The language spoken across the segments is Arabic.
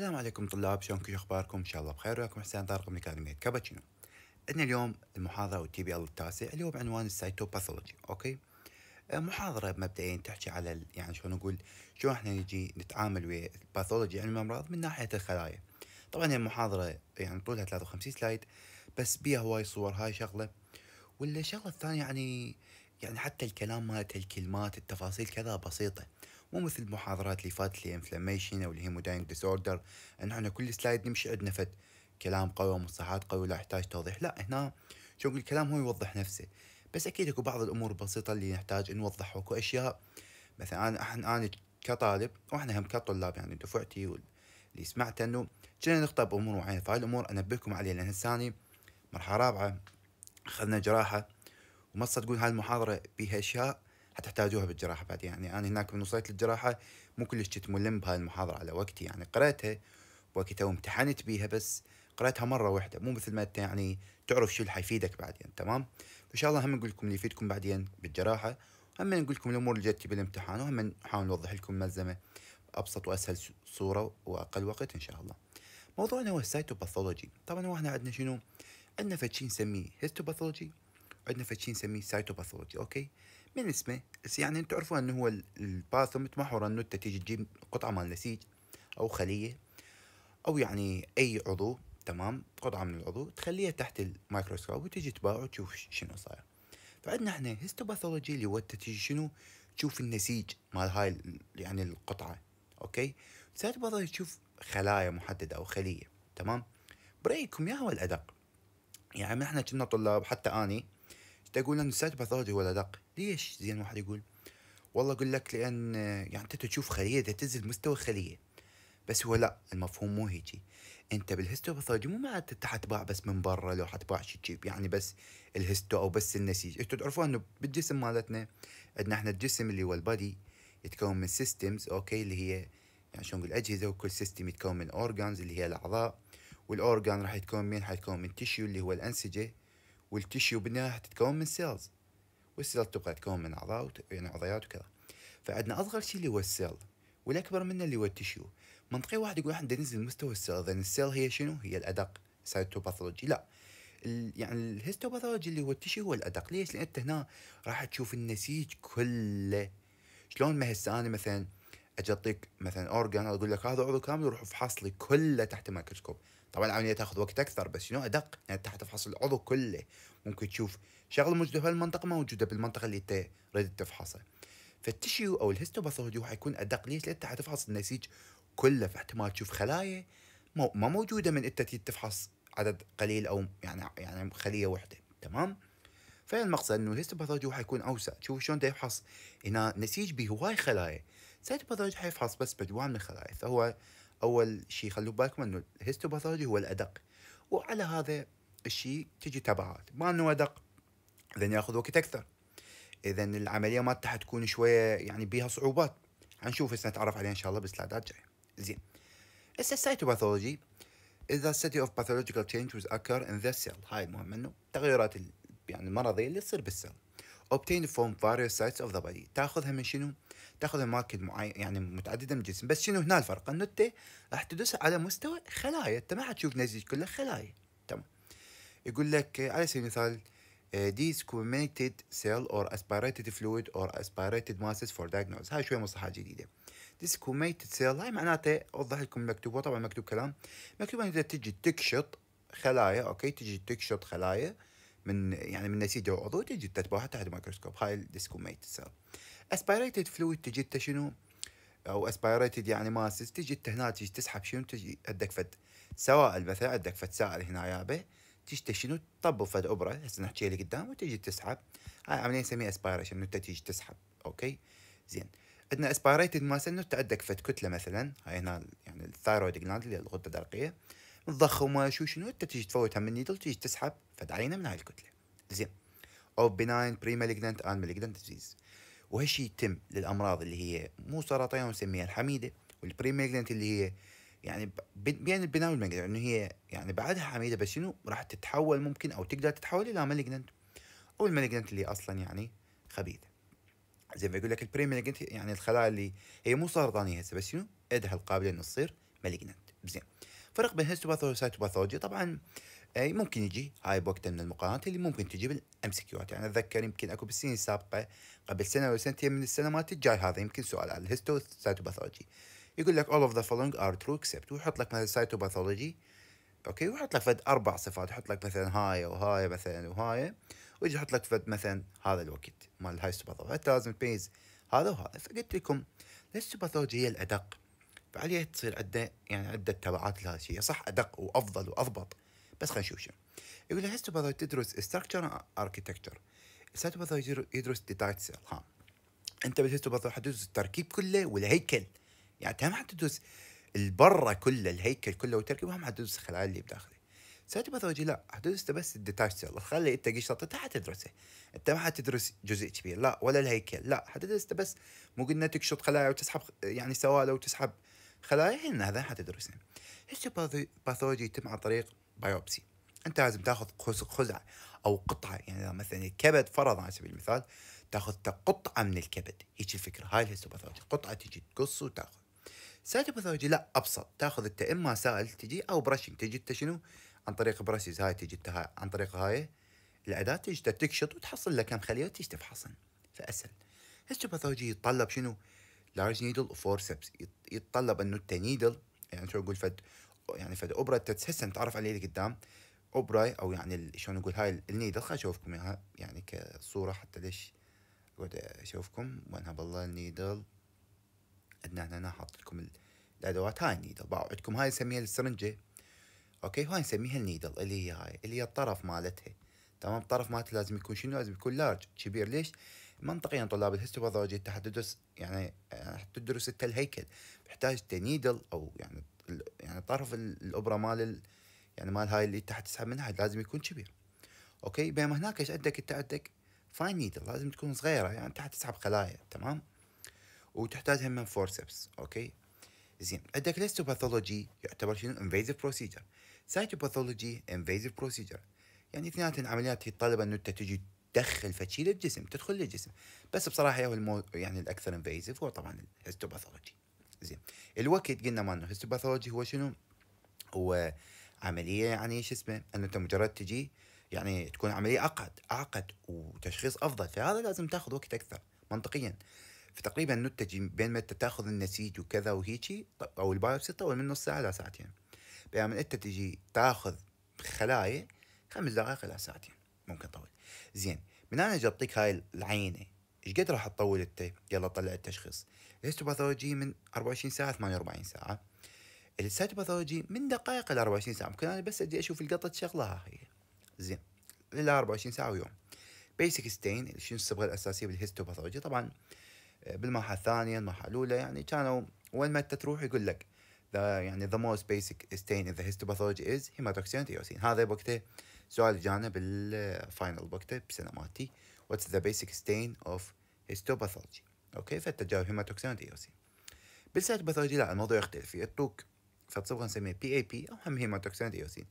السلام عليكم طلاب شلون كل اخباركم ان شاء الله بخير وياكم حسين طارق من اكاديميه كابتشينو عندنا اليوم المحاضره والتي بي ال التاسع اللي هو بعنوان السايتوباثولوجي اوكي آه، محاضره مبدئيا تحكي على يعني شلون نقول شلون احنا نجي نتعامل ويا الباثولوجي علم الامراض من ناحيه الخلايا طبعا هي المحاضره يعني طولها 53 سلايد بس بيها هواي صور هاي شغله والشغله الثانيه يعني يعني حتى الكلام مالتها الكلمات التفاصيل كذا بسيطه مو مثل المحاضرات اللي فاتت اللي انفلاميشن او الهيموداينج ديسوردر ان احنا كل سلايد نمشي عندنا فد كلام قوي ومصطلحات قوي لا يحتاج توضيح لا هنا شوف الكلام هو يوضح نفسه بس اكيد اكو بعض الامور البسيطه اللي نحتاج نوضحها اكو اشياء مثلا انا احنا انا كطالب واحنا هم كطلاب يعني دفعتي واللي سمعت انه كنا نخطا بامور معينه فهاي الامور انبهكم عليها لان ثاني مرحله رابعه اخذنا جراحه وما تصدقون هاي المحاضره بيها اشياء حتحتاجوها بالجراحه بعد يعني انا هناك من وصلت للجراحه مو كلش كنت ملم بهاي المحاضره على وقتي يعني قراتها وقتها وامتحنت بيها بس قراتها مره واحده مو مثل ما انت يعني تعرف شو اللي حيفيدك بعدين تمام فان شاء الله هم نقول لكم اللي يفيدكم بعدين بالجراحه هم نقول لكم الامور اللي جت بالامتحان وهم نحاول نوضح لكم الملزمه بابسط واسهل صوره واقل وقت ان شاء الله موضوعنا هو السايتوباثولوجي طبعا هو احنا عندنا شنو عندنا فد شيء نسميه هيستوباثولوجي عندنا فد شيء نسميه سايتوباثولوجي اوكي من اسمه بس يعني انتم تعرفون انه هو الباثوم متمحور انه انت تيجي تجيب قطعه مال نسيج او خليه او يعني اي عضو تمام قطعه من العضو تخليها تحت الميكروسكوب وتجي تباع وتشوف شنو صاير فعندنا احنا هيستوباثولوجي اللي هو انت تجي شنو تشوف النسيج مال هاي يعني القطعه اوكي سايتوباثولوجي تشوف خلايا محدده او خليه تمام برايكم يا هو الادق يعني احنا كنا طلاب حتى اني تقول ان سات باثولوجي ولا دق ليش زين واحد يقول والله اقول لك لان يعني انت تشوف خليه تنزل مستوى خليه بس هو لا المفهوم مو هيجي انت باثولوجي مو معناته انت حتباع بس من برا لو حتباع شي تشيب يعني بس الهستو او بس النسيج انتوا تعرفون انه بالجسم مالتنا عندنا احنا الجسم اللي هو البادي يتكون من سيستمز اوكي اللي هي يعني شلون نقول اجهزه وكل سيستم يتكون من اورجانز اللي هي الاعضاء والاورجان راح يتكون من حيتكون من تيشيو اللي هو الانسجه والتشيو بالنهايه تتكون من سيلز والسيلز تبقى تتكون من اعضاء يعني عضيات وكذا فعندنا اصغر شيء اللي هو السيل والاكبر منه اللي هو التشيو منطقي واحد يقول احنا ننزل مستوى السيل لان السيل هي شنو هي الادق سايتوباثولوجي لا يعني الهيستوباثولوجي اللي هو التشي هو الادق ليش؟ لان انت هنا راح تشوف النسيج كله شلون ما هسه انا مثلا اجي اعطيك مثلا اورجان اقول لك هذا عضو كامل وروح افحص لي كله تحت الميكروسكوب طبعا العمليه تاخذ وقت اكثر بس شنو ادق يعني انت حتفحص العضو كله ممكن تشوف شغله موجوده في بهالمنطقه موجوده بالمنطقه اللي انت تريد تفحصها فالتشيو او الهستوباثولوجي حيكون ادق ليش؟ لان انت حتفحص النسيج كله فاحتمال تشوف خلايا ما موجوده من انت تفحص عدد قليل او يعني يعني خليه واحده تمام؟ فالمقصد انه الهيستوباثولوجي حيكون اوسع تشوف شلون يفحص هنا نسيج به هواي خلايا سيتوباثولوجي حيفحص بس مجموعه من الخلايا فهو اول شيء خلوا بالكم انه الهيستوباثولوجي هو الادق وعلى هذا الشيء تجي تبعات ما انه ادق اذا ياخذ وقت اكثر اذا العمليه مالته حتكون شويه يعني بيها صعوبات حنشوف هسه نتعرف عليها ان شاء الله بالسلايدات الجايه زين هسه السيتوباثولوجي is the study of pathological changes occur in the cell هاي المهم انه تغيرات يعني المرضيه اللي تصير بالسيل obtained from various sites of the body تاخذها من شنو؟ تاخذها اماكن معين يعني متعدده من الجسم بس شنو هنا الفرق؟ انه انت راح تدوسها على مستوى خلايا انت ما حتشوف نسيج كله خلايا تمام يقول لك على سبيل المثال آه، these comminated cell or aspirated fluid or aspirated masses for diagnosis هاي شوية مصطلحات جديدة this comminated cell هاي معناته اوضح لكم مكتوب طبعا مكتوب كلام مكتوب انه تجي تكشط خلايا اوكي تجي تكشط خلايا من يعني من نسيج او عضو تجد تتباهى تحت الميكروسكوب هاي الديسكوميت سيل اسبيريتد فلويد انت شنو او اسبيريتد يعني ماسس تجي هنا تجي تسحب شنو تجي عندك فد سوائل مثلا عندك فد سائل هنا يابه تجي شنو تطب فد ابره هسه نحكي لك قدام وتجي تسحب هاي عمليه نسميها اسبيريشن انت تجي تسحب اوكي زين عندنا اسبيريتد ماسس انت عندك فد كتله مثلا هاي هنا يعني الثايرويد جلاند اللي الغده الدرقيه ضخمه شو شنو انت تيجي تفوتها من النيدل تيجي تسحب فد من هاي الكتله زين او بناين بري مالجننت ان مالجننت ديزيز وهالشيء يتم للامراض اللي هي مو سرطان نسميها الحميده والبري مالجننت اللي هي يعني بين البناء والمالجننت يعني انه هي يعني بعدها حميده بس شنو راح تتحول ممكن او تقدر تتحول الى مالجننت او المالجننت اللي اصلا يعني خبيثه زي ما يقول لك البري مالجننت يعني الخلايا اللي هي مو سرطانيه هسه بس شنو عندها القابلة انه تصير مالجننت زين فرق بين هيستوباثولوجي وباثولوجي طبعا اي آه، ممكن يجي هاي بوقت من المقارنات اللي ممكن تجي بالام سي كيوات يعني اتذكر يمكن اكو بالسنين السابقه قبل سنه او سنتين من السنوات الجاي هذا يمكن سؤال على الهيستوسايتوباثولوجي يقول لك all of the following are true except ويحط لك مثلا سايتوباثولوجي اوكي ويحط لك فد اربع صفات يحط لك مثلا هاي وهاي مثلا وهاي ويجي يحط لك فد مثلا هذا الوقت مال الهيستوباثولوجي حتى لازم تميز هذا وهذا فقلت لكم الهيستوباثولوجي هي الادق فعليه تصير عده يعني عده تبعات لهذا الشيء صح ادق وافضل واضبط بس خلينا نشوف شنو يقول له هسه تدرس ستراكشر اركتكتشر هسه باثو يدرس ديتايت سيل ها انت بالهسه باثو تدرس التركيب كله والهيكل يعني انت ما حتدرس البره كله الهيكل كله والتركيب ما حتدرس الخلايا اللي بداخله سايتو باثولوجي لا حتدرس بس الديتاج سيل الخلي انت انت حتدرسه انت ما حتدرس جزء كبير لا ولا الهيكل لا حتدرس بس مو قلنا تقشط خلايا وتسحب يعني سوالة وتسحب خلايا النهضه حتدرسنا هيستوباثولوجي يتم عن طريق بايوبسي انت لازم تاخذ خزعه او قطعه يعني اذا مثلا الكبد فرضا على سبيل المثال تاخذ قطعه من الكبد هيك الفكره هاي الهيستوباثولوجي قطعه تجي تقص وتاخذ سايتوباثولوجي لا ابسط تاخذ انت اما سائل تجي او برشنج تجي انت شنو عن طريق برشز هاي تجي عن طريق هاي الاداه تجي تكشط وتحصل لك كم خليه تجي تفحصن فاسهل هيستوباثولوجي يتطلب شنو لارج نيدل وفورسبس يتطلب انه التنيدل يعني شو اقول فد يعني فد ابره هسه تعرف عليه لقدام ابره او يعني شلون اقول هاي النيدل خل اشوفكم اياها يعني كصوره حتى ليش اقعد اشوفكم وانها بالله النيدل عندنا هنا حاط لكم الادوات هاي النيدل باعوا عندكم هاي نسميها السرنجه اوكي هاي نسميها النيدل اللي هي هاي اللي هي الطرف مالتها تمام الطرف مالتها لازم يكون شنو لازم يكون لارج كبير ليش؟ منطقيا طلاب الهستوباثولوجي تدرس يعني آه، تدرس التل هيكل تحتاج تنيدل او يعني يعني طرف الابره مال يعني مال هاي اللي تحت تسحب منها لازم يكون كبير اوكي بينما هناك ايش عندك انت عندك فاين نيدل لازم تكون صغيره يعني تحت تسحب خلايا تمام وتحتاج هم فورسبس اوكي زين عندك الهستوباثولوجي يعتبر شنو انفيزيف بروسيجر سايتوباثولوجي انفيزيف بروسيجر يعني اثنينات عمليات تتطلب انه انت تجي تدخل فتشيل الجسم تدخل للجسم بس بصراحه هو المو يعني الاكثر انفيزيف هو طبعا الهيستوباثولوجي زين الوقت قلنا ما انه الهيستوباثولوجي هو شنو؟ هو عمليه يعني شو اسمه انه انت مجرد تجي يعني تكون عمليه اعقد اعقد وتشخيص افضل فهذا لازم تاخذ وقت اكثر منطقيا فتقريبا نتج بين ما انت تاخذ النسيج وكذا وهيجي او البايوبسي تطول من نص ساعه الى ساعتين بينما انت تجي تاخذ خلايا خمس دقائق الى ساعتين ممكن طول زين من انا جبتك هاي العينه ايش قد راح تطول انت يلا طلع التشخيص الهيستوباثولوجي من 24 ساعه 48 ساعه السيتوباثولوجي من دقائق ل 24 ساعه ممكن انا بس اجي اشوف القطه شغلها هي زين ل 24 ساعه ويوم بيسك ستين شنو الصبغه الاساسيه بالهيستوباثولوجي طبعا آه، بالمرحله الثانيه المرحله الاولى يعني كانوا وين ما انت تروح يقول لك يعني ذا موست بيسك ستين ان ذا هيستوباثولوجي از هيماتوكسين هذا بوقته سؤال جانا بالفاينل وقته بسنه واتس ذا بيسك ستين اوف هيستوباثولوجي اوكي فالتجارب هيماتوكسين ودي او سي بالسيتوباثولوجي لا الموضوع يختلف يعطوك فتصبغ نسميه بي اي بي او هم هيماتوكسين سي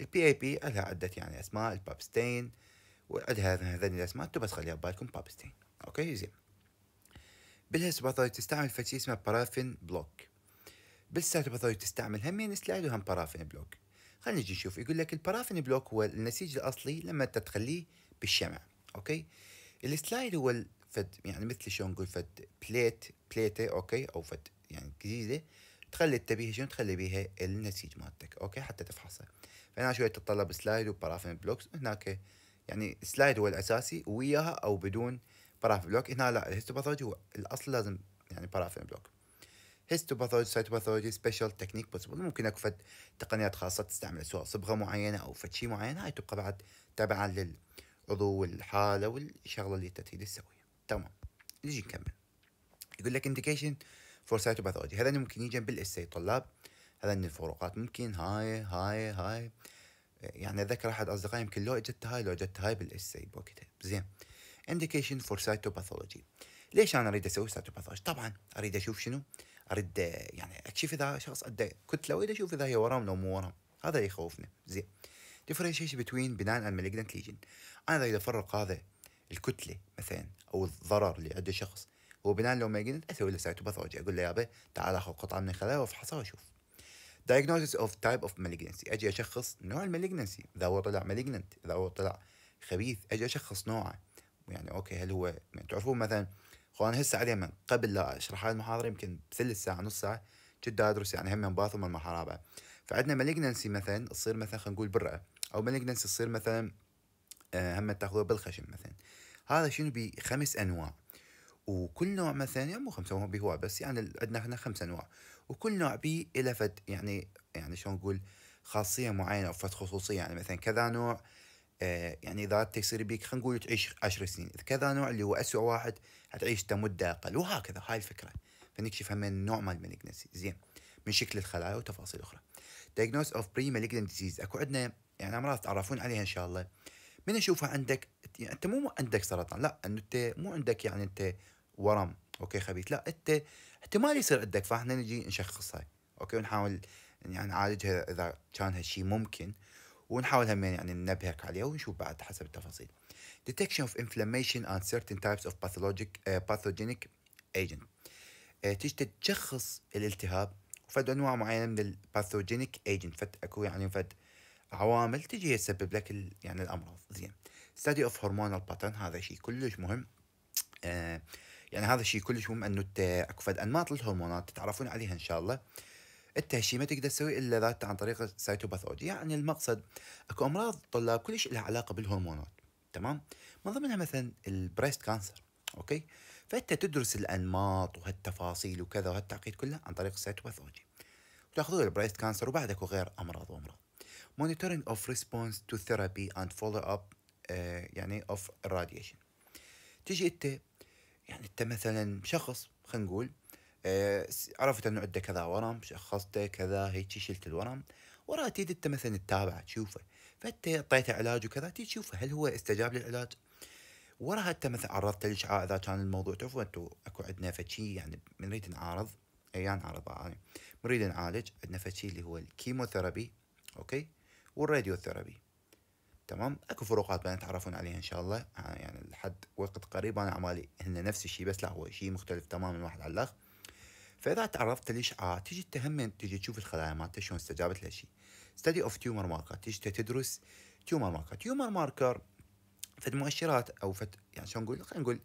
البي اي بي لها عدة يعني اسماء البابستين وعندها هذين الاسماء انتو بس خليها ببالكم بابستين اوكي زين بالهيستوباثولوجي تستعمل فشي اسمه بارافين بلوك بالسيتوباثولوجي تستعمل همين يعني سلايد وهم بارافين بلوك خلينا نجي نشوف يقول لك البارافين بلوك هو النسيج الاصلي لما انت تخليه بالشمع اوكي السلايد هو فد يعني مثل شلون نقول فد بليت بليته اوكي او فد يعني جديده تخلي تبيها شنو تخلي بيها النسيج مالتك اوكي حتى تفحصها فهنا شويه تتطلب سلايد وبارافين بلوكس هناك يعني سلايد هو الاساسي وياها او بدون بارافين بلوك هنا لا الهيستوباثولوجي هو الاصل لازم يعني بارافين بلوك هيستوباثولوجي سايتوباثولوجي سبيشال تكنيك بوسيبل ممكن اكو فد تقنيات خاصه تستعمل سواء صبغه معينه او فد شيء معين هاي تبقى بعد تبعا للعضو والحاله والشغله اللي تريد تسويها تمام نجي نكمل يقول لك انديكيشن فور سايتوباثولوجي هذا ممكن يجي بالاسي طلاب هذا الفروقات ممكن هاي هاي هاي يعني اتذكر احد اصدقائي يمكن لو اجت هاي لو اجت هاي بالاسي بوقتها زين انديكيشن فور سايتوباثولوجي ليش انا اريد اسوي سايتوباثولوجي طبعا اريد اشوف شنو آه ارد يعني اكشف اذا شخص ادى كتله واريد اشوف اذا هي ورم لو مو ورم هذا اللي يخوفني زين differentiation between benign and malignant lesion انا اذا افرق هذا الكتله مثلا او الضرر اللي عنده شخص هو بناء لو ماجنت اسوي له سايتوباثولوجي اقول له يابا تعال اخذ قطعه من الخلايا وافحصها واشوف diagnosis of type of malignancy اجي اشخص نوع المالجنسي اذا هو طلع malignant اذا هو طلع خبيث اجي اشخص نوعه يعني اوكي هل هو يعني تعرفون مثلا خو هسه عليه من قبل لا اشرح هاي المحاضره يمكن ثلث ساعه نص ساعه كنت ادرس يعني هم باث باثم المحاربه فعندنا مالجنسي مثلا تصير مثلا خلينا نقول بالرئه او مالجنسي تصير مثلا آه، هم تاخذوها بالخشم مثلا هذا شنو بخمس انواع وكل نوع مثلا يعني مو خمسه هو بس يعني عندنا احنا خمس انواع وكل نوع بي له فد يعني يعني شلون نقول خاصيه معينه او فد خصوصيه يعني مثلا كذا نوع آه، يعني اذا انت يصير بيك خلينا نقول تعيش 10 سنين اذا كذا نوع اللي هو اسوء واحد حتعيش مده اقل وهكذا هاي الفكره فنكشف هم نوع مال المالجنسي زين من شكل الخلايا وتفاصيل اخرى diagnose of pre-malignant disease اكو عندنا يعني امراض تعرفون عليها ان شاء الله من اشوفها عندك يعني انت مو عندك سرطان لا انه انت مو عندك يعني انت ورم اوكي خبيث لا انت احتمال يصير عندك فاحنا نجي نشخصها اوكي ونحاول يعني نعالجها اذا كان هالشيء ممكن ونحاول هم يعني ننبهك عليها ونشوف بعد حسب التفاصيل detection of inflammation and certain types of pathologic uh, pathogenic agent uh, آه، تجد تشخص الالتهاب وفد انواع معينه من الباثوجينيك ايجنت فد اكو يعني فد عوامل تجي تسبب لك ال يعني الامراض زين study اوف هرمونال باترن هذا شيء كلش مهم uh, يعني هذا الشيء كلش مهم انه اكو فد انماط الهرمونات تتعرفون عليها ان شاء الله التهشي ما تقدر تسوي الا ذات عن طريق السيتوباثولوجي يعني المقصد اكو امراض طلاب كلش لها علاقه بالهرمونات تمام من ضمنها مثلا البريست كانسر اوكي فانت تدرس الانماط وهالتفاصيل وكذا وهالتعقيد كله عن طريق السيتوباثولوجي وتاخذون البريست كانسر وبعد اكو غير امراض وامراض مونيتورينج اوف ريسبونس تو ثيرابي اند فولو اب يعني اوف الراديشن تجي انت يعني انت مثلا شخص خلينا نقول آه، عرفت انه عنده كذا ورم شخصته كذا هيك شلت الورم وراها تيجي انت مثلا تتابعه تشوفه فانت اعطيته علاج وكذا تيجي تشوفه هل هو استجاب للعلاج وراها انت مثلا عرضت الاشعاع اذا كان الموضوع تعرفوا انتم اكو عندنا فشي يعني بنريد نعارض يعني نعارض يعني بنريد نعالج عندنا فشي اللي هو الكيموثيرابي اوكي والراديوثيرابي تمام اكو فروقات بين تعرفون عليها ان شاء الله آه، يعني لحد وقت قريب انا اعمالي هن نفس الشيء بس لا هو شيء مختلف تماما واحد على الاخر فاذا تعرضت لاشعاع آه، تجي تهم تجي تشوف الخلايا مالته شلون استجابت لهالشيء ستدي اوف تيومر ماركر تجي تدرس تيومر ماركر تيومر ماركر فد مؤشرات او فد يعني شلون نقول خلينا نقول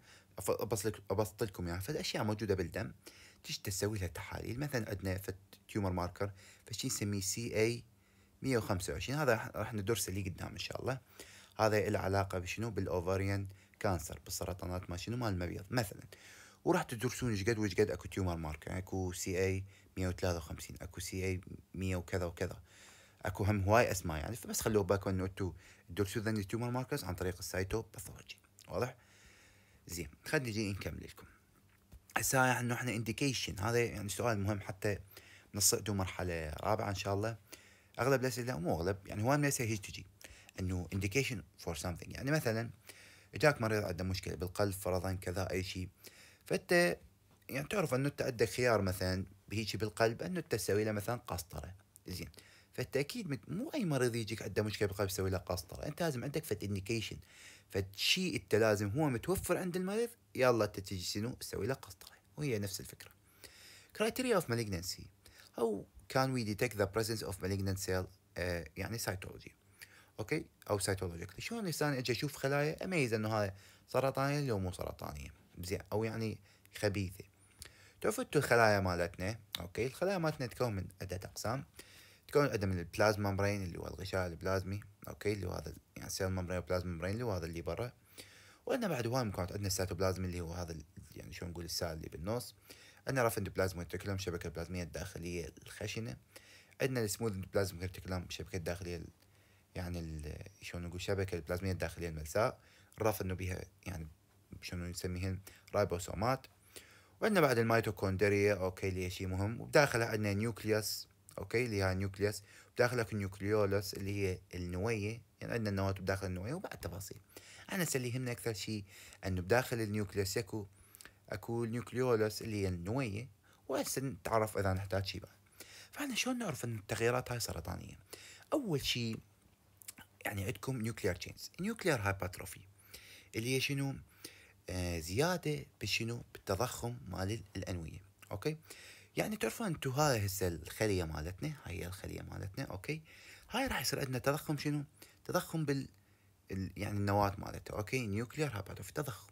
ابسط ابسط لكم يعني فد اشياء موجوده بالدم تجي تسوي لها تحاليل مثلا عندنا فد تيومر ماركر فشي نسميه سي اي 125 هذا راح ندرسه اللي قدام ان شاء الله هذا له علاقه بشنو بالاوفريان كانسر بالسرطانات ما شنو مال المبيض مثلا وراح تدرسون ايش قد وايش قد اكو تيومر مارك يعني اكو سي اي 153 اكو سي اي 100 وكذا وكذا اكو هم هواي اسماء يعني فبس خلوا بالكم انه انتم تدرسوا ذني التيومر ماركرز عن طريق باثولوجي واضح؟ زين خلينا نجي نكمل لكم هسه يعني احنا انديكيشن هذا يعني سؤال مهم حتى نصعدوا مرحله رابعه ان شاء الله اغلب الاسئله مو اغلب يعني هواي من الاسئله هيج تجي انه انديكيشن فور سمثينج يعني مثلا اجاك مريض عنده مشكله بالقلب فرضا كذا اي شيء آه فانت يعني تعرف انه انت عندك خيار مثلا هيجي بالقلب انه انت تسوي له مثلا قسطره زين فانت اكيد مو اي مريض يجيك عنده مشكله بالقلب تسوي له قسطره انت لازم عندك فت انديكيشن فشيء انت لازم هو متوفر عند المريض يلا انت تجي شنو تسوي له قسطره وهي نفس الفكره كرايتيريا اوف malignancy او كان وي ديتكت ذا presence اوف malignant سيل آه، يعني سايتولوجي اوكي او سايتولوجيكلي شلون الانسان اجي اشوف خلايا اميز انه هاي سرطانيه لو مو سرطانيه زين او يعني خبيثه تعرفوا الخلايا مالتنا اوكي الخلايا مالتنا تكون من عدة اقسام تكون عندنا من البلازما مبرين اللي هو الغشاء البلازمي اوكي اللي هو هذا يعني سيل مبرين وبلازما مبرين اللي هو هذا اللي برا وعندنا بعد هواي مكونات عندنا السيتوبلازم اللي هو هذا يعني شو نقول السائل اللي بالنص عندنا رف اندوبلازم ريتيكولم شبكة البلازميه الداخليه الخشنه عندنا السموث اندوبلازم ريتيكولم شبكة الداخليه يعني شلون نقول شبكة البلازميه الداخليه الملساء الرف انه بيها يعني شنو نسميهن رايبوسومات وعندنا بعد الميتوكوندريا اوكي اللي هي شيء مهم وبداخلها عندنا نيوكليوس اوكي اللي هي نيوكليوس وبداخلها نيوكليولوس اللي هي النويه يعني عندنا النواة بداخل النويه وبعد تفاصيل انا اللي هن اكثر شيء انه بداخل النيوكليوس يكو اكو نيوكليولوس اللي هي النويه وهسه نتعرف اذا نحتاج شيء بعد فاحنا شلون نعرف ان التغييرات هاي سرطانيه اول شيء يعني عندكم نيوكليير تشينز نيوكليير هايبرتروفي اللي هي شنو آه، زياده بشنو بالتضخم مال الانويه اوكي يعني تعرفون انتم هاي هسه الخليه مالتنا هاي الخليه مالتنا اوكي هاي راح يصير عندنا تضخم شنو تضخم بال يعني النواه مالتها اوكي نيوكليير هابات في تضخم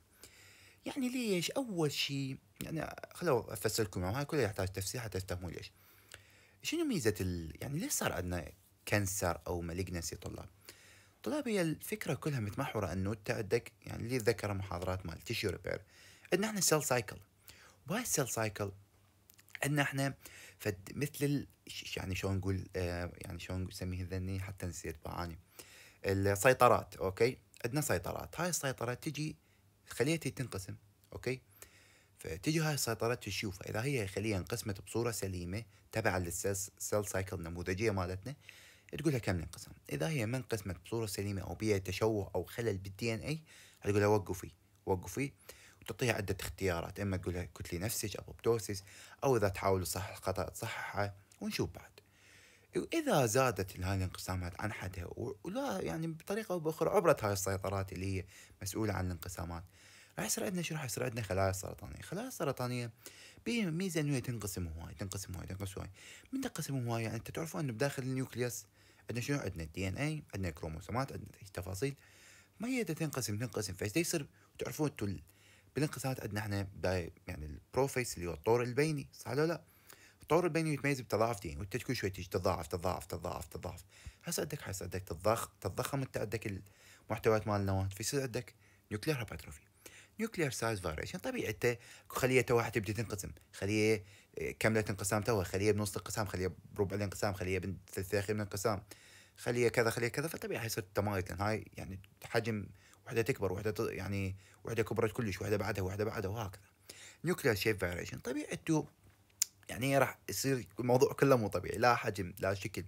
يعني ليش اول شيء يعني خلو افسر لكم هاي كلها يحتاج تفسير حتى تفهموا ليش شنو ميزه ال... يعني ليش صار عندنا كانسر او مالجنسي طلاب طلاب هي الفكره كلها متمحوره انه انت عندك يعني اللي ذكر محاضرات مال تيشيو ريبير عندنا احنا سيل سايكل وهاي السيل سايكل عندنا احنا فد مثل يعني شلون نقول آه يعني شلون نسميه ذني حتى نسيت بعاني السيطرات اوكي عندنا سيطرات هاي السيطرات تجي خليه تنقسم اوكي فتجي هاي السيطرات تشوف اذا هي خليه انقسمت بصوره سليمه تبع للسيل سايكل النموذجيه مالتنا تقولها كم الانقسام اذا هي ما انقسمت بصوره سليمه او بها تشوه او خلل بالدي ان اي تقولها وقفي وقفي وتعطيها عده اختيارات اما تقولها كتله كتلي نفسك ابوبتوسيس او اذا تحاول تصحح الخطا تصححه ونشوف بعد واذا زادت هذه الانقسامات عن حدها ولا يعني بطريقه او باخرى عبرت هاي السيطرات اللي هي مسؤوله عن الانقسامات راح يصير عندنا شو راح يصير عندنا خلايا سرطانيه، الخلايا السرطانيه ميزه انه تنقسم هواي تنقسم هواي تنقسم هواي، من تنقسم هواي يعني انت تعرفون انه بداخل النيوكليوس عندنا شنو عندنا الدي ان اي عندنا الكروموسومات عندنا تفاصيل ما هي تنقسم تنقسم فايش يصير تعرفون انتم بالانقسامات عندنا احنا يعني البروفيس اللي هو الطور البيني صح ولا لا؟ الطور البيني يتميز بتضاعف بتضاعفتين وانت كل شوي تجي تضاعف تضاعف تضاعف تضاعف هسه عندك هسه عندك تتضخم تتضخم انت عندك المحتويات مال النواه فيصير عندك نيوكلير هابتروفي نيوكليير سايز فاريشن طبيعي انت خليه تو واحد تبدي آه، تنقسم خليه كملت انقسام تو خليه بنص الانقسام خليه بربع الانقسام خليه بثلاث اخير من الانقسام خليه كذا خليه كذا فطبيعي حيصير تمايط لان هاي يعني حجم وحده تكبر وحده يعني وحده كبرت كلش وحده بعدها وحده بعدها وهكذا نيوكليير شيب فاريشن طبيعي انتو يعني راح يصير الموضوع كله مو طبيعي لا حجم لا شكل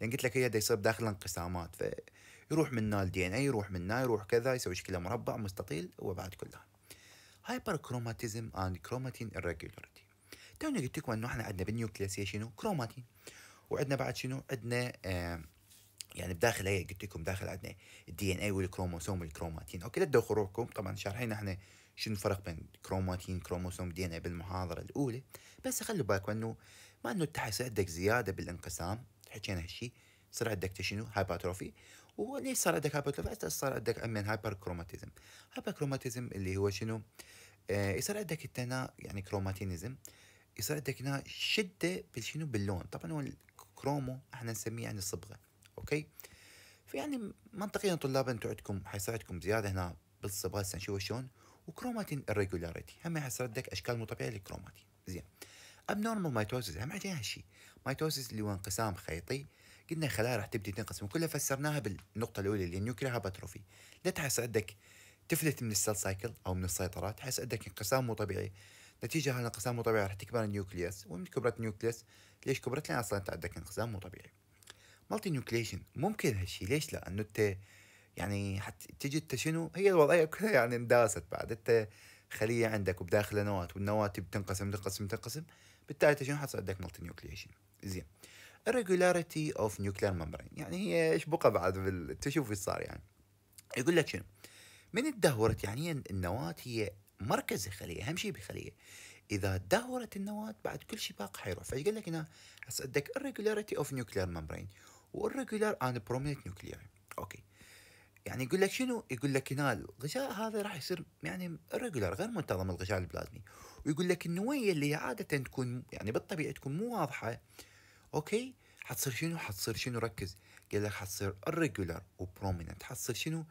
لان قلت لك هي دا يصير داخل انقسامات ف يروح نال الدي ان اي يروح نال يروح كذا يسوي شكله مربع مستطيل وبعد كلها هايبر كروماتيزم اند كروماتين irregularity توني قلت لكم انه احنا عندنا بالنيوكليس شنو كروماتين وعندنا بعد شنو عندنا يعني بداخل هي قلت لكم داخل عندنا الدي ان اي والكروموسوم والكروماتين اوكي لا تدخلوا روحكم طبعا شارحين احنا شنو الفرق بين كروماتين كروموسوم دي ان اي بالمحاضره الاولى بس خلوا بالكم انه ما انه تحس عندك زياده بالانقسام حكينا هالشيء صار عندك شنو هايبرتروفي وهو ليش صار عندك هايبوتلوفاس صار عندك عمين هايبر كروماتيزم هايبر كروماتيزم اللي هو شنو آه يصير عندك هنا يعني كروماتينيزم يصير عندك هنا شده بالشنو باللون طبعا هو الكرومو احنا نسميه يعني الصبغه اوكي فيعني منطقيا طلاب انتم عندكم حيصير عندكم زياده هنا بالصبغه هسه نشوف شلون وكروماتين ريجولاريتي هم حيصير عندك اشكال مو طبيعيه للكروماتين زين ابنورمال مايتوزيس هم عندنا هالشيء مايتوزيس اللي هو انقسام خيطي قلنا الخلايا راح تبدي تنقسم كلها فسرناها بالنقطه الاولى اللي النيوكلي هابتروفي لا تحس عندك تفلت من السيل سايكل او من السيطره تحس عندك انقسام مو طبيعي نتيجه هذا الانقسام مو طبيعي راح تكبر النيوكليوس ومن كبرت النيوكليوس ليش كبرت لان اصلا انت عندك انقسام مو طبيعي مالتي نيوكليشن ممكن هالشي ليش لا انه انت يعني حتى تجي انت شنو هي الوضعيه كلها يعني انداست بعد انت خليه عندك وبداخله نواه والنواه بتنقسم تنقسم تنقسم بالتالي شنو حتصير عندك مالتي نيوكليشن زين irregularity of nuclear membrane يعني هي ايش بقى بعد بال... تشوف ايش صار يعني يقول لك شنو من تدهورت يعني النواة هي مركز الخلية أهم شيء بالخلية إذا تدهورت النواة بعد كل شيء باقي حيروح فايش قال لك هنا هسه عندك irregularity of nuclear membrane irregular and prominent nuclei أوكي يعني يقول لك شنو؟ يقول لك هنا الغشاء هذا راح يصير يعني ريجولار غير منتظم الغشاء البلازمي ويقول لك النوية اللي عادة تكون يعني بالطبيعة تكون مو واضحة اوكي حتصير شنو حتصير شنو ركز قال لك حتصير irregular وبرومينت حتصير شنو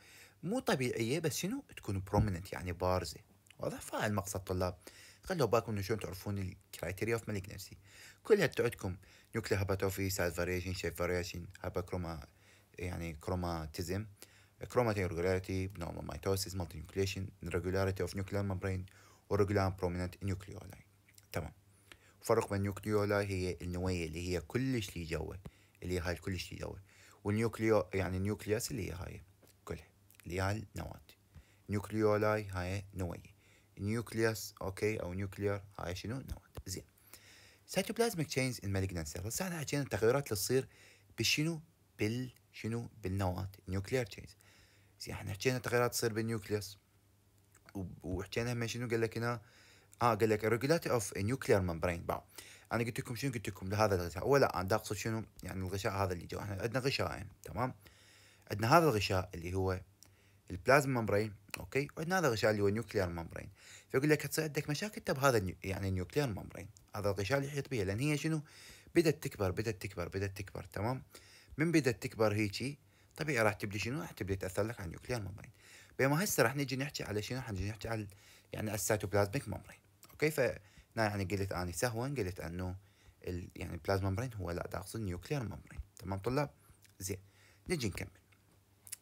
مو طبيعيه بس شنو تكون برومينت يعني بارزه واضح فا مقصد طلاب خلوا بالكم شلون تعرفون الكرايتيريا اوف مالجنسي كلها تعدكم نيوكلير هاباتوفي سايد فاريشن شيف فاريشن كروما يعني كروماتيزم كروماتين irregularity مايتوسيس مالتي نيوكليشن ريجولاريتي اوف nuclear membrane وريجولار برومينت nucleoli تمام فرق بين نيوكليولا هي النوية اللي هي كلش لي جوا اللي هاي كلش لي جوا والنيوكليو يعني النيوكليوس اللي هي هاي كلها اللي هاي النواة نيوكليولاي هاي نوية نيوكليوس اوكي او نيوكليير هاي شنو نواة زين سيتوبلازمك تشينز ان سيل هسه احنا حكينا التغيرات اللي تصير بالشنو بال شنو بالنواة نيوكليير تشينز زين احنا حكينا تغيرات تصير بالنيوكليوس وحكينا هم شنو قال لك هنا اه قال لك الريجولاتي اوف نيوكلير ممبرين باو انا قلت لكم شنو قلت لكم لهذا الغشاء ولا انا اقصد شنو يعني الغشاء هذا اللي جوا احنا عندنا غشاءين يعني، تمام عندنا هذا الغشاء اللي هو البلازما ممبرين اوكي وعندنا هذا الغشاء اللي هو النيوكلير ممبرين فيقول لك تصير عندك مشاكل تب طيب هذا النيو... يعني النيوكلير ممبرين هذا الغشاء اللي يحيط بها لان هي شنو بدات تكبر بدات تكبر بدات تكبر تمام من بدات تكبر هيجي طبيعي راح تبدي شنو راح تبدي تاثر لك على النيوكلير ممبرين بينما هسه راح نجي نحكي على شنو راح نجي نحكي على يعني السيتوبلازميك ممبرين وكيف يعني قلت اني سهوا قلت انه يعني البلازما مبرين هو لا اقصد نيوكلير مبرين تمام طلاب زين نجي نكمل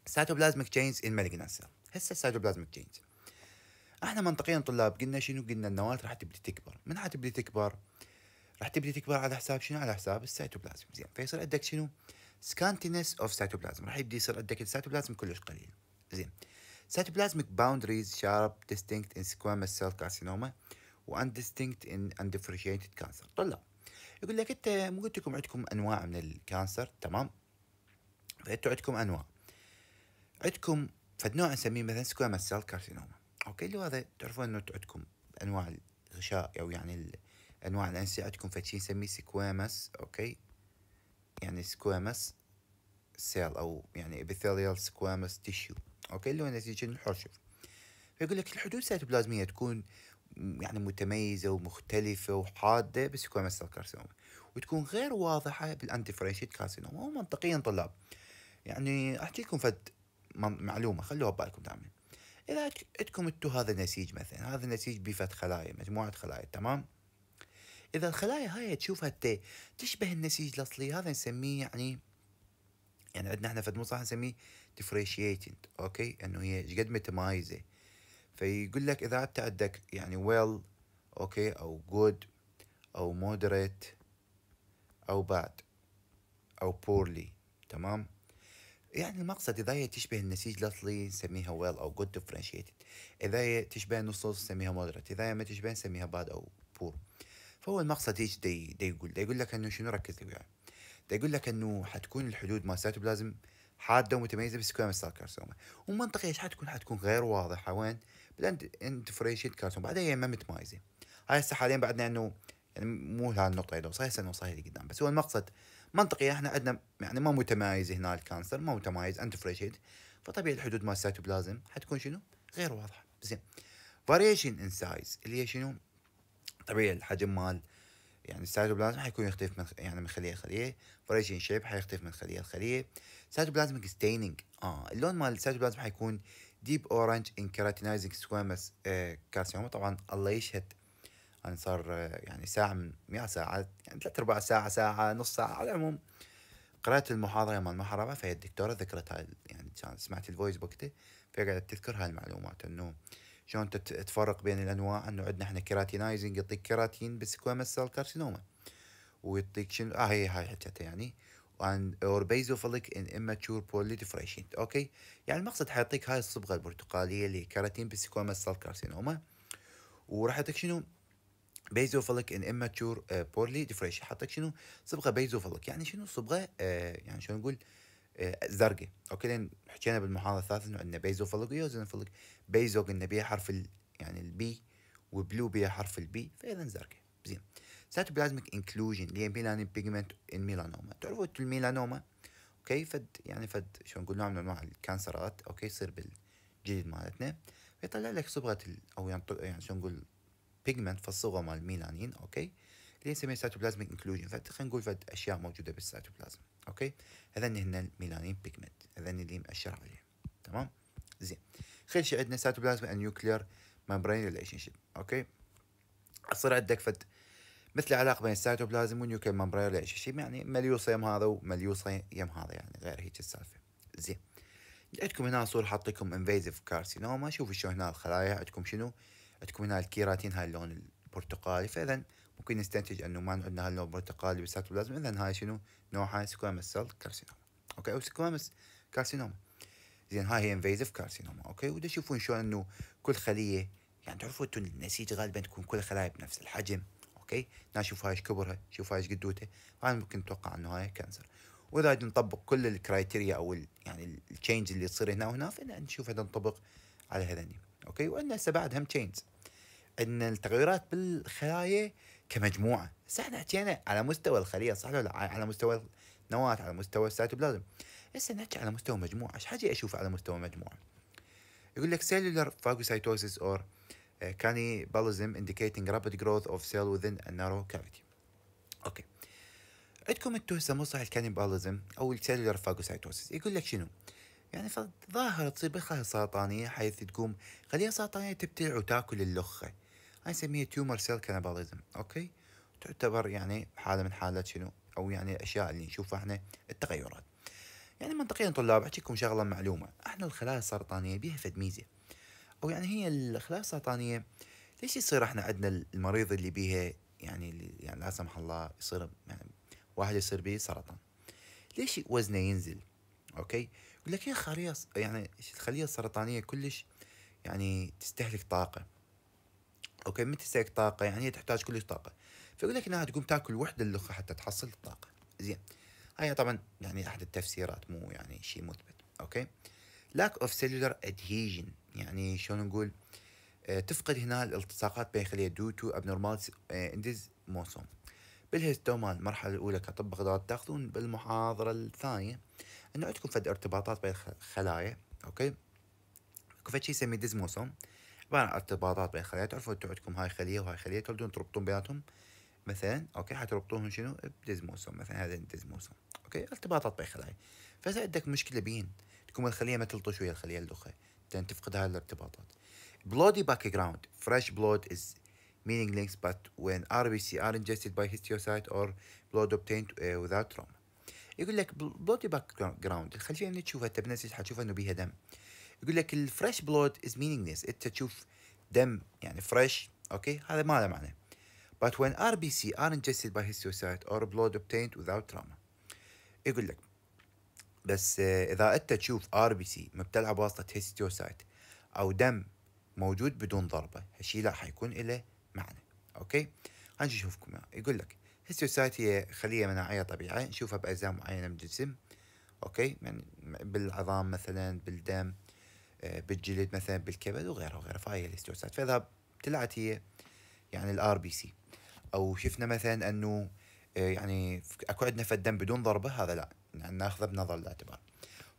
سيتوبلازميك تشينز ان مالجنان سيل هسه السيتوبلازميك تشينز احنا منطقيا طلاب قلنا شنو قلنا النواه راح تبدي تكبر من راح تبدي تكبر راح تبدي تكبر على حساب شنو على حساب السيتوبلازم زين فيصير عندك شنو سكانتينس اوف سيتوبلازم راح يبدي يصير عندك السيتوبلازم كلش قليل زين سيتوبلازميك باوندريز شارب ديستينكت ان سكوامس سيل كارسينوما واندستنكت ان اندفرنشيتد كانسر طلع يقول لك انت مو قلت لكم عندكم انواع من الكانسر تمام فانتوا عندكم انواع عندكم فد نوع نسميه مثلا سكويمس سيل كارسينوما اوكي اللي هذا تعرفون انه عندكم انواع الغشاء او يعني انواع الانسجه عندكم فد شيء نسميه سكويمس اوكي يعني سكويمس سيل او يعني ابيثيليال سكويمس تيشيو اوكي اللي هو نتيجه الحرشف فيقول لك الحدود البلازميه تكون يعني متميزه ومختلفه وحاده مثل كارسينوما وتكون غير واضحه بالانتيفريشيت كارسينوما ومنطقيا طلاب يعني احكي لكم فد معلومه خلوها ببالكم دائما اذا عندكم انتو هذا النسيج مثلا هذا النسيج بفد خلايا مجموعه خلايا تمام اذا الخلايا هاي تشوفها تشبه النسيج الاصلي هذا نسميه يعني يعني عندنا احنا فد مصطلح نسميه ديفريشيتنج اوكي انه هي قد متمايزه فيقول لك اذا انت عندك يعني well اوكي او good او moderate او bad او poorly تمام يعني المقصد اذا هي تشبه النسيج الاصلي نسميها well او good differentiated اذا هي تشبه نص نص نسميها moderate اذا هي ما تشبه نسميها bad او poor فهو المقصد هيك دي, دي يقول دي يقول لك انه شنو ركز لي وياه دي يقول لك انه حتكون الحدود مالتهم لازم حاده ومتميزه بالسكوير مسال كارسوما ومنطقيه ايش حتكون حتكون غير واضحه وين الديفرنشيت بعدين هي ما متمايزه هاي هسه حاليا بعدنا انه يعني مو النقطه اللي صحيح صحيح نوصل لقدام بس هو المقصد منطقي احنا عندنا يعني ما متمايز هنا الكانسر ما متمايز فريشيت فطبيعي الحدود مال السيتوبلازم حتكون شنو؟ غير واضحه زين فاريشن ان سايز اللي هي شنو؟ طبيعي الحجم مال يعني السيتوبلازم حيكون يختلف من يعني من خليه لخليه فاريشن شيب حيختلف من خليه لخليه سيتوبلازمك ستيننج اه اللون مال السيتوبلازم حيكون ديب اورنج ان كيراتينايزنج سكوامس كارسينوما طبعا الله يشهد يعني صار آه، يعني ساعة من مئة ساعة يعني ثلاث أرباع ساعة ساعة نص ساعة على العموم قرأت المحاضرة مال المحرمة فهي الدكتورة ذكرت هاي يعني كان سمعت الفويس فهي قاعدة تذكر هاي المعلومات انه شلون تفرق بين الانواع انه عندنا احنا كيراتينايزنج يعطيك كيراتين بالسكوامس سيل كارسينوما ويعطيك شنو اه هي هاي حكتها يعني and or basophilic in immature proliferation اوكي يعني المقصد حيعطيك هاي الصبغه البرتقاليه اللي كاراتين بسيكوما سال كارسينوما وراح يعطيك شنو بيزوفيلك ان اماتشور poorly differentiated حطك شنو صبغه basophilic يعني شنو صبغه آه، يعني شلون نقول آه زرقاء اوكي لان حكينا بالمحاضره الثالثه انه عندنا basophilic ويوزنفيلك بيزو قلنا بيها حرف ال يعني البي وبلو بيها حرف البي فاذا زرقاء زين سيتوبلازميك انكلوجن اللي هي ميلانين بيجمنت ان ميلانوما تعرفوا الميلانوما اوكي فد يعني فد شو نقول نوع من انواع الكانسرات اوكي يصير بالجلد مالتنا فيطلع لك صبغه او يعني, يعني شو نقول بيجمنت فالصبغه مال الميلانين اوكي اللي نسميه سيتوبلازميك فد خلينا نقول فد اشياء موجوده بالسيتوبلازم اوكي هذني هن الميلانين بيجمنت هذني اللي مأشر عليهم تمام زين خير شيء عندنا سيتوبلازم نيوكلير ممبرين ريليشن شيب اوكي تصير عندك فد مثل العلاقه بين السيتوبلازم والنيوكلير ممبرين شيء يعني مليوصه يم هذا ومليوصه يم هذا يعني غير هيك السالفه زين عندكم هنا صوره حاط لكم انفيزيف كارسينوما شوفوا شو هنا الخلايا عندكم شنو عندكم هنا الكيراتين هاي اللون البرتقالي فاذا ممكن نستنتج انه ما عندنا هاللون البرتقالي بالسيتوبلازم اذا هاي شنو نوعها سكوامس سيل كارسينوما اوكي او سكوامس كارسينوما زين هاي هي انفيزيف كارسينوما اوكي ودا تشوفون شلون انه كل خليه يعني تعرفوا انتم النسيج غالبا تكون كل خلايا بنفس الحجم اوكي ناس شوف هاي ايش كبرها شوف هاي ايش قدوتها هاي ممكن نتوقع انه هاي كانسر واذا نطبق كل الكرايتيريا او الـ يعني التشينج اللي تصير هنا وهنا فنشوف هذا نطبق على هذني اوكي وعندنا هسه بعد هم تشينج ان التغيرات بالخلايا كمجموعه هسه احنا حكينا على مستوى الخليه صح ولا على مستوى النواه على مستوى السيتوبلازم هسه نحكي على مستوى مجموعه ايش حاجه اشوف على مستوى مجموعه يقول لك سيلولر فاجوسايتوسيس اور cannibalism آه، indicating rapid growth of cell within a narrow cavity اوكي عندكم انتو هسه مصطلح الكانيباليزم او السيلولار فاجوسايتوسيس يقول لك شنو يعني ظاهرة تصير بالخلايا السرطانية حيث تقوم خلية سرطانية تبتلع وتاكل اللخة هاي نسميها تيومر سيل كانيباليزم اوكي تعتبر يعني حالة من حالات شنو او يعني الاشياء اللي نشوفها احنا التغيرات يعني منطقيا طلاب لكم شغله معلومه احنا الخلايا السرطانيه بيها فد ميزه او يعني هي الخلايا السرطانيه ليش يصير احنا عندنا المريض اللي بيها يعني اللي يعني لا سمح الله يصير يعني واحد يصير به سرطان ليش وزنه ينزل اوكي يقول لك هي خليه يعني الخليه السرطانيه كلش يعني تستهلك طاقه اوكي متى تستهلك طاقه يعني هي تحتاج كلش طاقه فيقول لك انها تقوم تاكل وحده اللخه حتى تحصل الطاقه زين هاي طبعا يعني احد التفسيرات مو يعني شيء مثبت اوكي lack of cellular adhesion يعني شلون نقول آه، تفقد هنا الالتصاقات بين خلية due to abnormal endosmosome آه، بالهستوما المرحلة الأولى كطب خضروات تاخذون بالمحاضرة الثانية أنه عندكم فد ارتباطات بين الخلايا أوكي اكو فد شيء يسميه ديزموسوم عبارة عن ارتباطات بين الخلايا تعرفون انتم عندكم هاي خلية وهاي خلية تردون تربطون بيناتهم مثلا اوكي حتربطوهم شنو بديزموسوم مثلا هذا ديزموسوم اوكي ارتباطات بين الخلايا فاذا عندك مشكلة بين تكون الخليه ما تلطش ويا الخليه الاخرى لان تفقد هاي الارتباطات bloody background fresh blood is meaningless but when RBC are ingested by histiocyte or blood obtained uh, without trauma يقول لك bloody background الخلفيه اللي تشوفها انت بنفسك حتشوف انه بيها دم يقول لك الفريش بلود از meaningless انت تشوف دم يعني فريش اوكي هذا ما له معنى but when RBC are ingested by histiocyte or blood obtained without trauma يقول لك بس آه، اذا انت تشوف ار بي سي مبتلعه بواسطه هيستيوسايت او دم موجود بدون ضربه هالشيء لا حيكون له معنى اوكي خلينا نشوفكم يقول لك هيستيوسايت هي خليه مناعيه طبيعيه نشوفها باجزاء معينه من الجسم اوكي يعني بالعظام مثلا بالدم آه، بالجلد مثلا بالكبد وغيره وغيره فهي الهيستيوسايت فاذا طلعت هي يعني الار بي سي او شفنا مثلا انه آه، يعني اكو عندنا فد دم بدون ضربه هذا لا ناخذه بنظر الاعتبار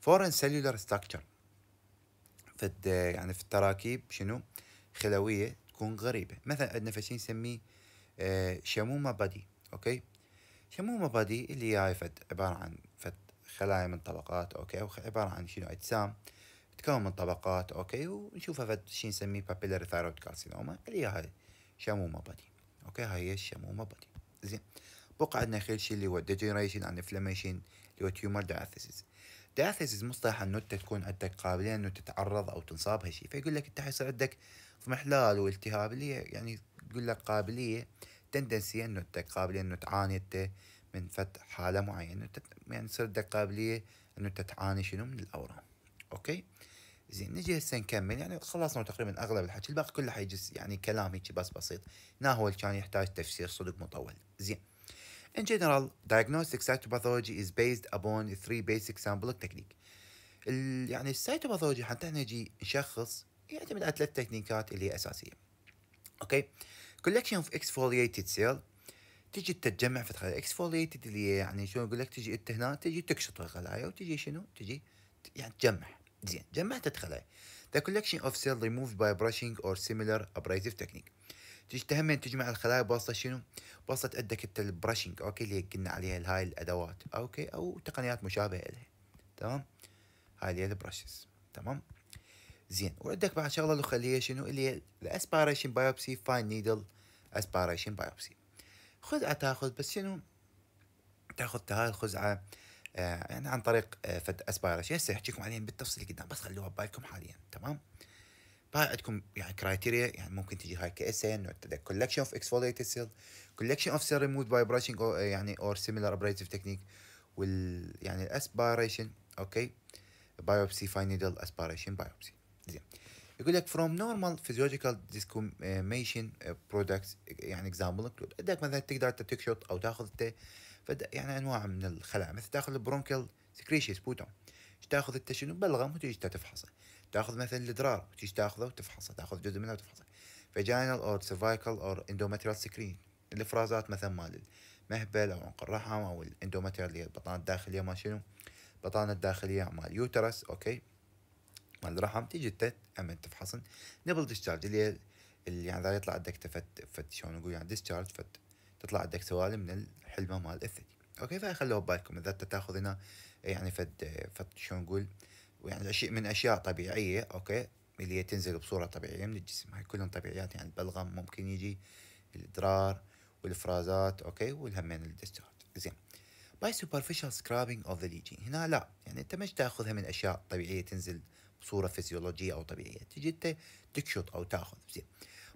فورن سيلولر ستراكشر في يعني في التراكيب شنو خلويه تكون غريبه مثلا عندنا فشي نسميه آه، شمومه بادي اوكي شمومه بادي اللي هي فد عباره عن فد خلايا من طبقات اوكي او عباره عن شنو اجسام تكون من طبقات اوكي ونشوفها فد شي نسميه بابيلاري ثايرويد كارسينوما اللي هي هاي شمومه بادي اوكي هاي هي الشمومه بادي زين بقى عندنا خيل شي اللي هو ديجنريشن انفلاميشن your تيومر دياثيسيس دياثيسيس مصطلح انه انت تكون عندك قابليه انه تتعرض او تنصاب هالشيء فيقول لك انت حيصير عندك اضمحلال والتهاب اللي يعني يقول لك قابليه تندنسي انه انت قابليه انه تعاني انت من فتح حاله معينه يعني تصير عندك قابليه انه انت تعاني شنو من الاورام اوكي زين نجي هسه نكمل يعني خلصنا تقريبا اغلب الحكي الباقي كله حيجي يعني كلام هيك بس بسيط نا هو اللي كان يحتاج تفسير صدق مطول زين In general, diagnostic cytopathology is based upon three basic sampling technique. يعني السيتوباثولوجي حتى نجي نشخص يعتمد على ثلاث تكنيكات اللي هي اساسيه. اوكي؟ collection of exfoliated cell تجي تتجمع في الخلايا exfoliated اللي هي يعني شو اقول لك تجي انت هنا تجي تكشط الخلايا وتجي شنو؟ تجي يعني تجمع زين جمعت الخلايا. The collection of cell removed by brushing or similar abrasive technique. تجتهم من تجمع الخلايا بواسطة شنو؟ بواسطة عندك انت البرشنج اوكي اللي قلنا عليها هاي الادوات اوكي او تقنيات مشابهة لها تمام؟ هاي اللي هي البرشز تمام؟ زين وعندك بعد شغلة الخلية شنو؟ اللي هي الاسبيريشن بايوبسي فاين نيدل اسبيريشن بايوبسي خذعة تاخذ بس شنو؟ تاخذ هاي الخزعة آه يعني عن طريق آه فد اسبيريشن هسه احجيكم عليهم بالتفصيل قدام بس خلوها ببالكم حاليا تمام؟ طبعا عندكم يعني كرايتيريا يعني ممكن تجي هاي كاسن كولكشن اوف اكسفوليتد سيل كولكشن اوف سيل ريمود باي براشنج يعني اور سيميلر ابريزف تكنيك وال يعني الاسبيريشن اوكي بايوبسي فاين نيدل اسبيريشن بايوبسي زين يقول لك فروم نورمال فيزيولوجيكال ديسكوميشن برودكتس يعني اكزامبل انكلود عندك مثلا تقدر تكشط او تاخذ انت يعني انواع من الخلايا مثل تاخذ البرونكل سكريشيس بوتون تاخذ انت شنو بلغم وتجي تفحصه تاخذ مثلا الادرار تيجي تاخذه وتفحصه تاخذ جزء منه وتفحصه فاجينال اور سيرفايكال اور اندوماتريال سكرين الافرازات مثلا مال المهبل او عنق الرحم او الاندوماتريال اللي هي البطانه الداخليه مال شنو البطانه الداخليه مال يوترس اوكي مال الرحم تيجي تت اما تفحصن نبل ديسشارج اللي هي اللي يعني اذا يطلع عندك تفت فت شلون نقول يعني ديسشارج فت تطلع عندك سوالم من الحلمه مال الثدي اوكي فخلوها ببالكم اذا انت تاخذ هنا يعني فد فد شلون نقول ويعني شيء من اشياء طبيعيه اوكي اللي هي تنزل بصوره طبيعيه من الجسم هاي كلهم طبيعيات يعني البلغم ممكن يجي الادرار والافرازات اوكي والهمين الدستات زين باي سوبرفيشال سكرابينج اوف ذا ليجين هنا لا يعني انت مش تاخذها من اشياء طبيعيه تنزل بصوره فيزيولوجيه او طبيعيه تجي انت تكشط او تاخذ زين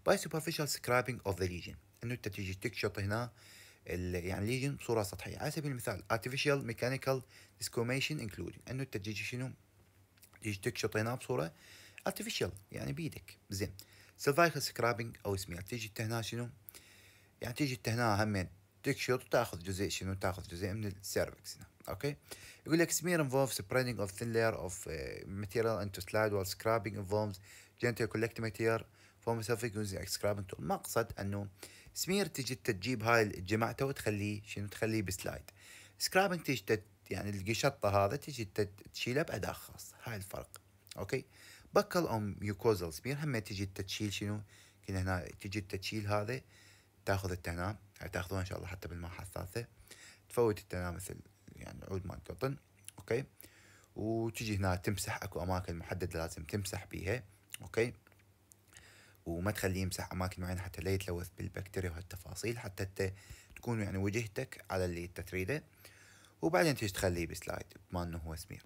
باي سوبرفيشال سكرابينج اوف ذا ليجين انه انت تجي تكشط هنا يعني ليجن بصوره سطحيه على سبيل المثال artificial mechanical discomation including انه انت تجي شنو يجدك شطيناه نعم بصوره ارتفيشال يعني بيدك زين سيرفايكال سكرابينج او اسمها يعني تيجي تهنا شنو يعني تيجي تهنا همين تكشط وتاخذ جزء شنو تاخذ جزء من السيرفكس هنا اوكي يقول لك سمير انفولف سبريدنج اوف ثين لاير اوف ماتيريال انتو سلايد وال سكرابينج انفولفز جنتل كولكت ماتير فورم سيلفيك يوز سكرابينج تول المقصد انه سمير تجي تجيب هاي جماعته وتخليه شنو تخليه بسلايد سكرابينج تجي يعني القشطه هذا تجي تشيلها باداء خاص هاي الفرق اوكي بكل ام يوكوزال سمير هم تجي تشيل شنو كنا هنا تجي تشيل هذا تاخذ التنام تاخذوها ان شاء الله حتى بالماحه الثالثه تفوت التنام مثل يعني عود مال قطن اوكي وتجي هنا تمسح اكو اماكن محدده لازم تمسح بيها اوكي وما تخليه يمسح اماكن معينه حتى لا يتلوث بالبكتيريا وهالتفاصيل حتى تكون يعني وجهتك على اللي انت تريده وبعدين تيجي تخليه بسلايد بما انه هو سمير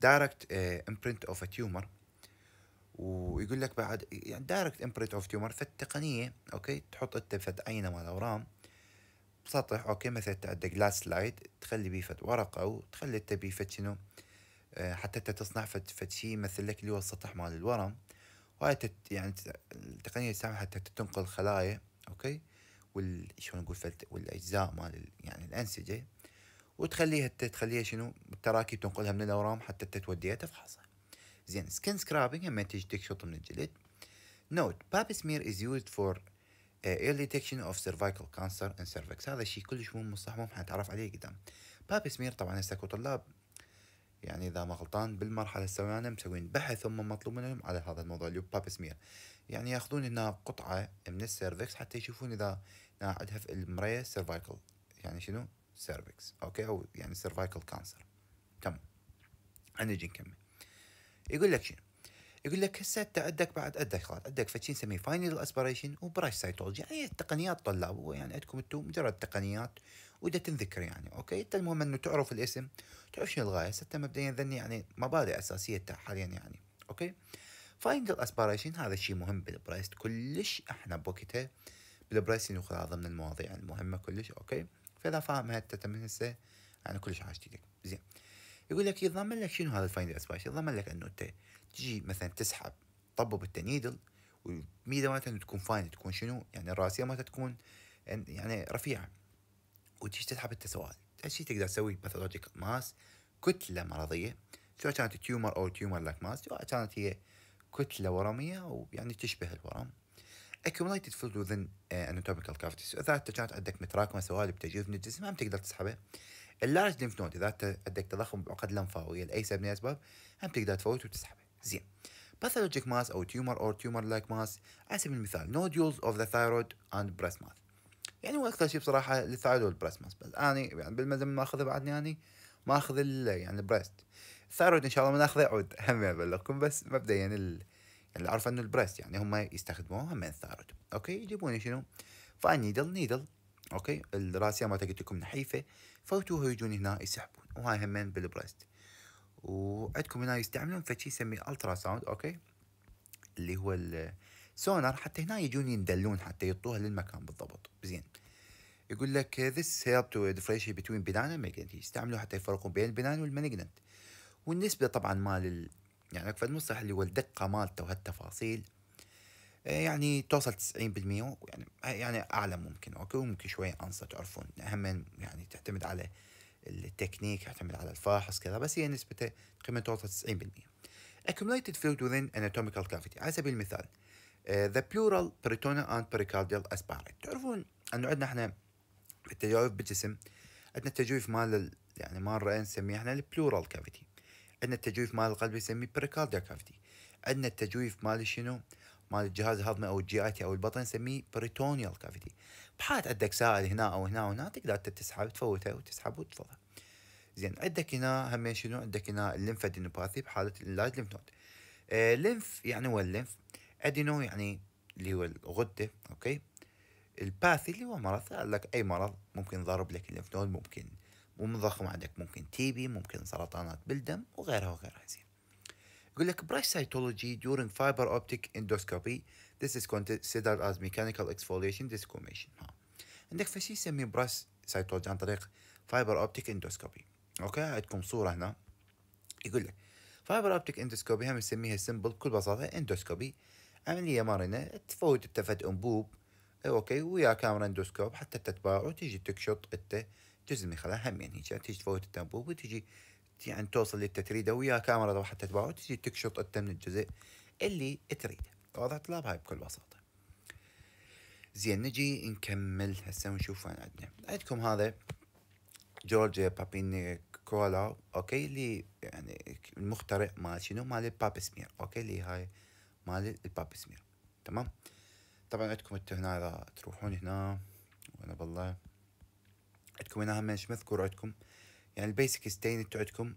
دايركت امبرنت اوف تيومر ويقول لك بعد يعني دايركت امبرنت اوف تيومر فالتقنيه اوكي تحط انت فد عينه مال اورام بسطح اوكي مثلا تعد جلاس سلايد تخلي بيه فد ورقه وتخلي انت بيه فد شنو آه، حتى انت تصنع فد فد شيء مثل لك اللي هو السطح مال الورم وهاي يعني التقنيه تساعد حتى تنقل خلايا اوكي وال شلون نقول فد والاجزاء مال يعني الانسجه وتخليها تخليها شنو التراكيب تنقلها من الاورام حتى توديها تفحصها زين سكن سكرابينج لما تجي تكشط من الجلد نوت باب سمير از يوزد فور ايرلي ديتكشن اوف سيرفايكال كانسر ان سيرفكس هذا الشيء كلش مو مصطلح مو حنتعرف عليه قدام باب سمير طبعا هسه اكو طلاب يعني اذا ما غلطان بالمرحله الثانويه مسوين بحث هم مطلوب منهم على هذا الموضوع اللي هو باب سمير يعني ياخذون هنا قطعه من السيرفكس حتى يشوفون اذا عندها في المريه سيرفايكال يعني شنو سيرفكس اوكي او يعني سيرفايكل كانسر تمام نجي نكمل يقول لك شنو يقول لك هسه انت عندك بعد عندك خلاص عندك فشي نسميه فاينل اسبريشن وبراش سايتولوجي يعني التقنيات طلاب هو يعني عندكم انتم مجرد تقنيات وده تنذكر يعني اوكي انت المهم انه تعرف الاسم تعرف شنو الغايه هسه مبدئيا ذني يعني مبادئ اساسيه حاليا يعني اوكي فاينل اسبريشن هذا الشيء مهم بالبرايس كلش احنا بوقتها بالبرايس انه ضمن المواضيع المهمه كلش اوكي كذا فاهم هالتتم هسه انا يعني كلش عاشت لك زين يقول لك يضمن لك شنو هذا الفايند سبايش يضمن لك انه انت تجي مثلا تسحب طبب انت نيدل والميده مالتها تكون فاين تكون شنو يعني الراسيه مالتها تكون يعني رفيعه وتجي تسحب انت سوائل تقدر تسوي باثولوجيك ماس كتله مرضيه سواء كانت تيومر او تيومر لاك ماس سواء كانت هي كتله ورميه ويعني تشبه الورم accumulated fluid within uh, anatomical so اذا انت كانت عندك متراكمه سوالب تجيز من الجسم هم تقدر تسحبها اللارج lymph node اذا انت عندك تضخم بعقد لمفاويه لاي سبب من الاسباب هم تقدر تفوت وتسحبه زين pathologic mass او tumor or tumor like mass على سبيل المثال nodules of the thyroid and breast mass يعني هو اكثر شيء بصراحه للثايرويد والبريست ماس بس اني يعني بالمزم ما اخذه بعدني اني ما اخذ يعني البريست الثايرويد ان شاء الله ما ناخذه عود هم ابلغكم بس مبدئيا يعني اللي اعرفه انه البريس يعني هم يستخدموها من ثارد اوكي يجيبون شنو فاين نيدل نيدل اوكي الراسية ما قلت لكم نحيفه فوتوها يجون هنا يسحبون وهاي همين بالبريست وعندكم هنا يستعملون فشي يسميه الترا ساوند اوكي اللي هو السونار حتى هنا يجون يندلون حتى يطوها للمكان بالضبط زين يقول لك this help to differentiate between benign and malignant حتى يفرقون بين البنان والمالجنت والنسبة طبعا مال يعني اكفد المصطلح اللي هو الدقه مالته وهالتفاصيل إيه، يعني توصل 90% يعني يعني اعلى ممكن اوكي ممكن شوي انصت تعرفون اهم يعني تعتمد على التكنيك تعتمد على الفاحص كذا بس هي نسبته تقريبا توصل 90% accumulated fluid within anatomical cavity على سبيل المثال uh, the pleural peritoneal and pericardial aspirate تعرفون انه عندنا احنا التجويف بالجسم عندنا التجويف مال يعني مال الرئه نسميه احنا البلورال كافيتي عندنا التجويف مال القلب يسميه بريكارديا كافيتي عندنا التجويف مال شنو مال الجهاز الهضمي او الجي اي او البطن نسميه بريتونيال كافيتي بحالة عندك سائل هنا او هنا او هنا تقدر تسحب تفوته وتسحب وتفضل زين عندك هنا هم شنو عندك هنا الليمفادينوباثي بحاله اللاج ليمف نود آه ليمف يعني هو الليمف ادينو يعني اللي هو الغده اوكي الباثي اللي هو مرض قال لك اي مرض ممكن ضرب لك الليمف نود ممكن ومن ضخم عندك ممكن تيبي ممكن سرطانات بالدم وغيرها وغيرها زين يقول لك برايس سيتولوجي during fiber optic endoscopy this is considered as mechanical exfoliation desquamation ها عندك فشي يسميه براس سيتولوجي عن طريق فايبر اوبتيك اندوسكوبي اوكي عندكم صوره هنا يقول لك فايبر اوبتيك اندوسكوبي هم نسميها سمبل بكل بساطه اندوسكوبي عمليه مرنه تفوت بتفت انبوب اوكي ويا كاميرا اندوسكوب حتى تتباع وتجي تكشط انت تزمي خلا يعني هيك تجي تفوت التنبوب وتجي يعني توصل للتتريده ويا كاميرا راح تباع وتجي تكشط انت من الجزء اللي تريده وضع طلاب هاي بكل بساطه زين نجي نكمل هسه ونشوف وين عندنا عندكم هذا جورجيا بابين كولا اوكي اللي يعني المخترع مال شنو مال الباب سمير اوكي اللي هاي مال الباب سمير تمام طبعا عندكم انت هنا اذا تروحون هنا وانا بالله عندكم هنا همش مذكور عندكم يعني البيسك ستين انتو عندكم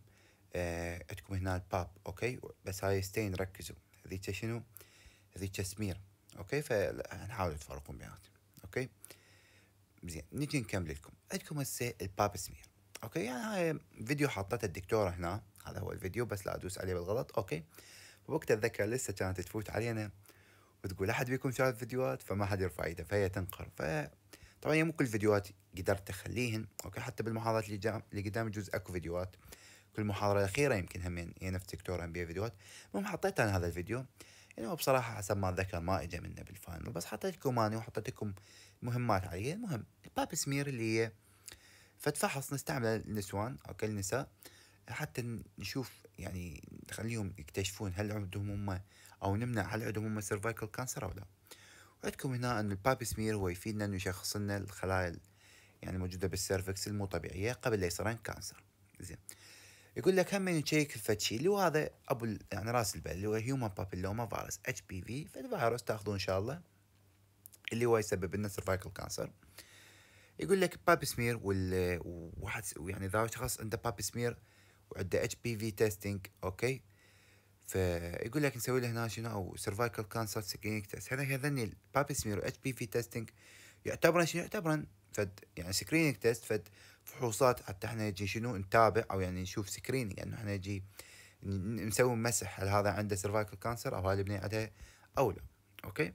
آه عندكم هنا الباب اوكي بس هاي ستين ركزوا هذيك شنو هذيك سمير اوكي فنحاول تفرقون بيناتهم اوكي زين نجي نكمل لكم عندكم هسه الباب سمير اوكي يعني هاي فيديو حطته الدكتوره هنا هذا هو الفيديو بس لا ادوس عليه بالغلط اوكي وقت اتذكر لسه كانت تفوت علينا وتقول احد بيكم شاف فيديوهات فما حد يرفع ايده فهي تنقر ف طبعا هي مو كل الفيديوهات قدرت اخليهن اوكي حتى بالمحاضرات اللي جام اللي قدام يجوز اكو فيديوهات كل محاضره الاخيره يمكن همين هي نفس دكتور ام بي فيديوهات المهم حطيت انا هذا الفيديو يعني هو بصراحه حسب ما اتذكر ما اجى منه بالفاينل بس حطيت لكم اني وحطيت لكم مهمات عليه المهم باب سمير اللي هي فد فحص نستعمله للنسوان اوكي النساء حتى نشوف يعني نخليهم يكتشفون هل عندهم هم او نمنع هل عندهم هم سيرفايكل كانسر او لا عندكم هنا أن البابي سمير هو يفيدنا أنه يشخص لنا الخلايا يعني الموجودة بالسيرفكس المو طبيعية قبل لا يصيرن كانسر زين يقول لك هم نشيك الفتشي اللي هو هذا ابو يعني راس البال اللي هو هيومن بابيلوما فيروس اتش بي في فالفيروس تاخذوه ان شاء الله اللي هو يسبب لنا سيرفايكل كانسر يقول لك بابي سمير وال واحد يعني اذا شخص عنده بابي سمير وعنده اتش بي في تيستينج اوكي فيقول لك نسوي له هنا شنو او سيرفايكال كانسر سكرينينج تيست هذا هذني البابي سمير اتش بي في تيستينج يعتبرن شنو يعتبرن فد يعني سكرينينج تيست فد فحوصات حتى احنا نجي شنو نتابع او يعني نشوف سكرينينج يعني احنا نجي نسوي مسح هل هذا عنده سيرفايكال كانسر او هاي البنيه عندها او لا اوكي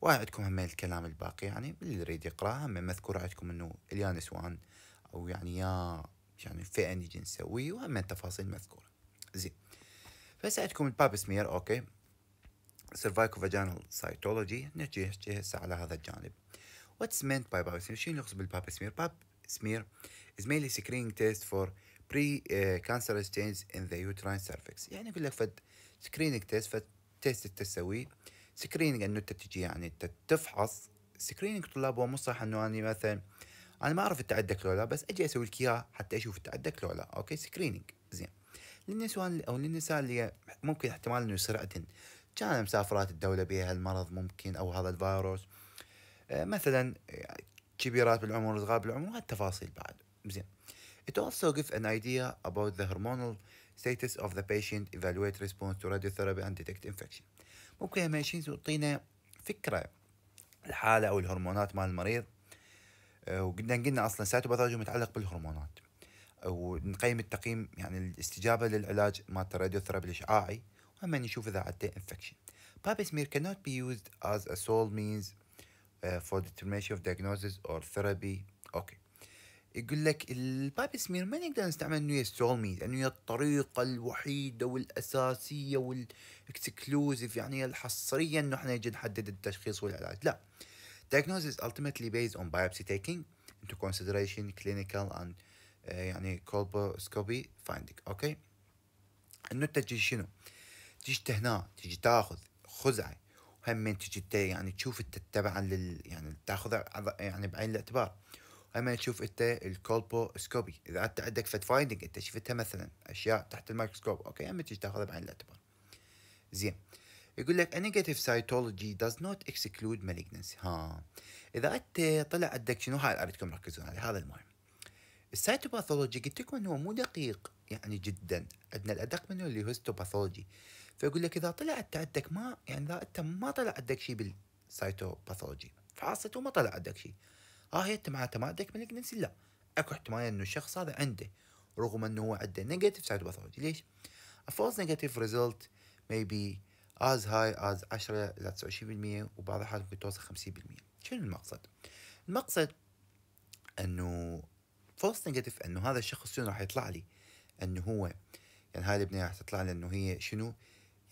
وهاي عندكم هم الكلام الباقي يعني اللي يريد يقراها هم مذكور عندكم انه اليا نسوان او يعني يا يعني فئه نجي نسويه وهم التفاصيل مذكوره زين فهسه عندكم الباب سمير اوكي سيرفايكو فاجينال سايتولوجي نجي نحكي هسه على هذا الجانب واتس مينت باي باب سمير شنو يقصد بالباب سمير باب سمير از مينلي سكرينج تيست فور بري كانسرس تشينز ان ذا يوتراين سيرفكس يعني يقول لك فد سكرينج تيست فد تيست انت تسويه سكرينج انه انت تجي يعني انت تفحص سكرينج طلاب هو مو صح انه اني مثلا انا ما اعرف انت لو لولا بس اجي اسوي لك اياه حتى اشوف انت لو لولا اوكي سكرينج زين للنسوان او للنساء اللي ممكن احتمال انه يصير عندهن كان مسافرات الدوله بها المرض ممكن او هذا الفيروس آه، مثلا كبيرات بالعمر صغار بالعمر وهالتفاصيل بعد زين It also gives an idea about the hormonal status of the patient, evaluate response to radiotherapy and detect infection. ممكن هم يعطينا فكرة الحالة أو الهرمونات مال المريض آه، وقلنا قلنا أصلا سايتوباثولوجي متعلق بالهرمونات ونقيم التقييم يعني الاستجابه للعلاج مالت ثرابي الاشعاعي وهم نشوف اذا عدى انفكشن بابسمير cannot be used as a sole means uh, for determination of diagnosis or therapy اوكي okay. يقول لك سمير ما نقدر نستعمل انه هي sole means لانه هي الطريقه الوحيده والاساسيه والاكسكلوزيف يعني الحصريه انه احنا نجي نحدد التشخيص والعلاج لا diagnosis ultimately based on biopsy taking into consideration clinical and آه، يعني كولبوسكوبي فايندينج اوكي انه انت تجي شنو تجي هنا تجي تاخذ خزعه وهم تجي يعني تشوف انت تبعا لل يعني تاخذها يعني بعين الاعتبار وهم تشوف انت الكولبوسكوبي اذا انت عندك فت فايندينج انت شفتها مثلا اشياء تحت الميكروسكوب اوكي هم تجي تاخذها بعين الاعتبار زين يقول لك النيجاتيف سايتولوجي does not exclude malignancy ها اذا انت طلع عندك شنو هاي اريدكم تركزون عليه هذا المهم السايتوباثولوجي قلت لكم انه مو دقيق يعني جدا عندنا الادق منه اللي هو فيقول لك اذا طلع انت عندك ما يعني اذا انت ما طلع عندك شيء بالسايتوباثولوجي فحصته ما طلع عندك شيء اه هي انت معناته ما عندك مالجنسي لا اكو احتمال انه الشخص هذا عنده رغم انه هو عنده نيجاتيف سايتوباثولوجي ليش؟ A نيجاتيف ريزلت result از هاي از 10 الى 29% وبعض الحالات ممكن توصل 50% شنو المقصد؟ المقصد انه فولس نيجاتيف انه هذا الشخص شنو راح يطلع لي انه هو يعني هاي البنيه راح تطلع لي انه هي شنو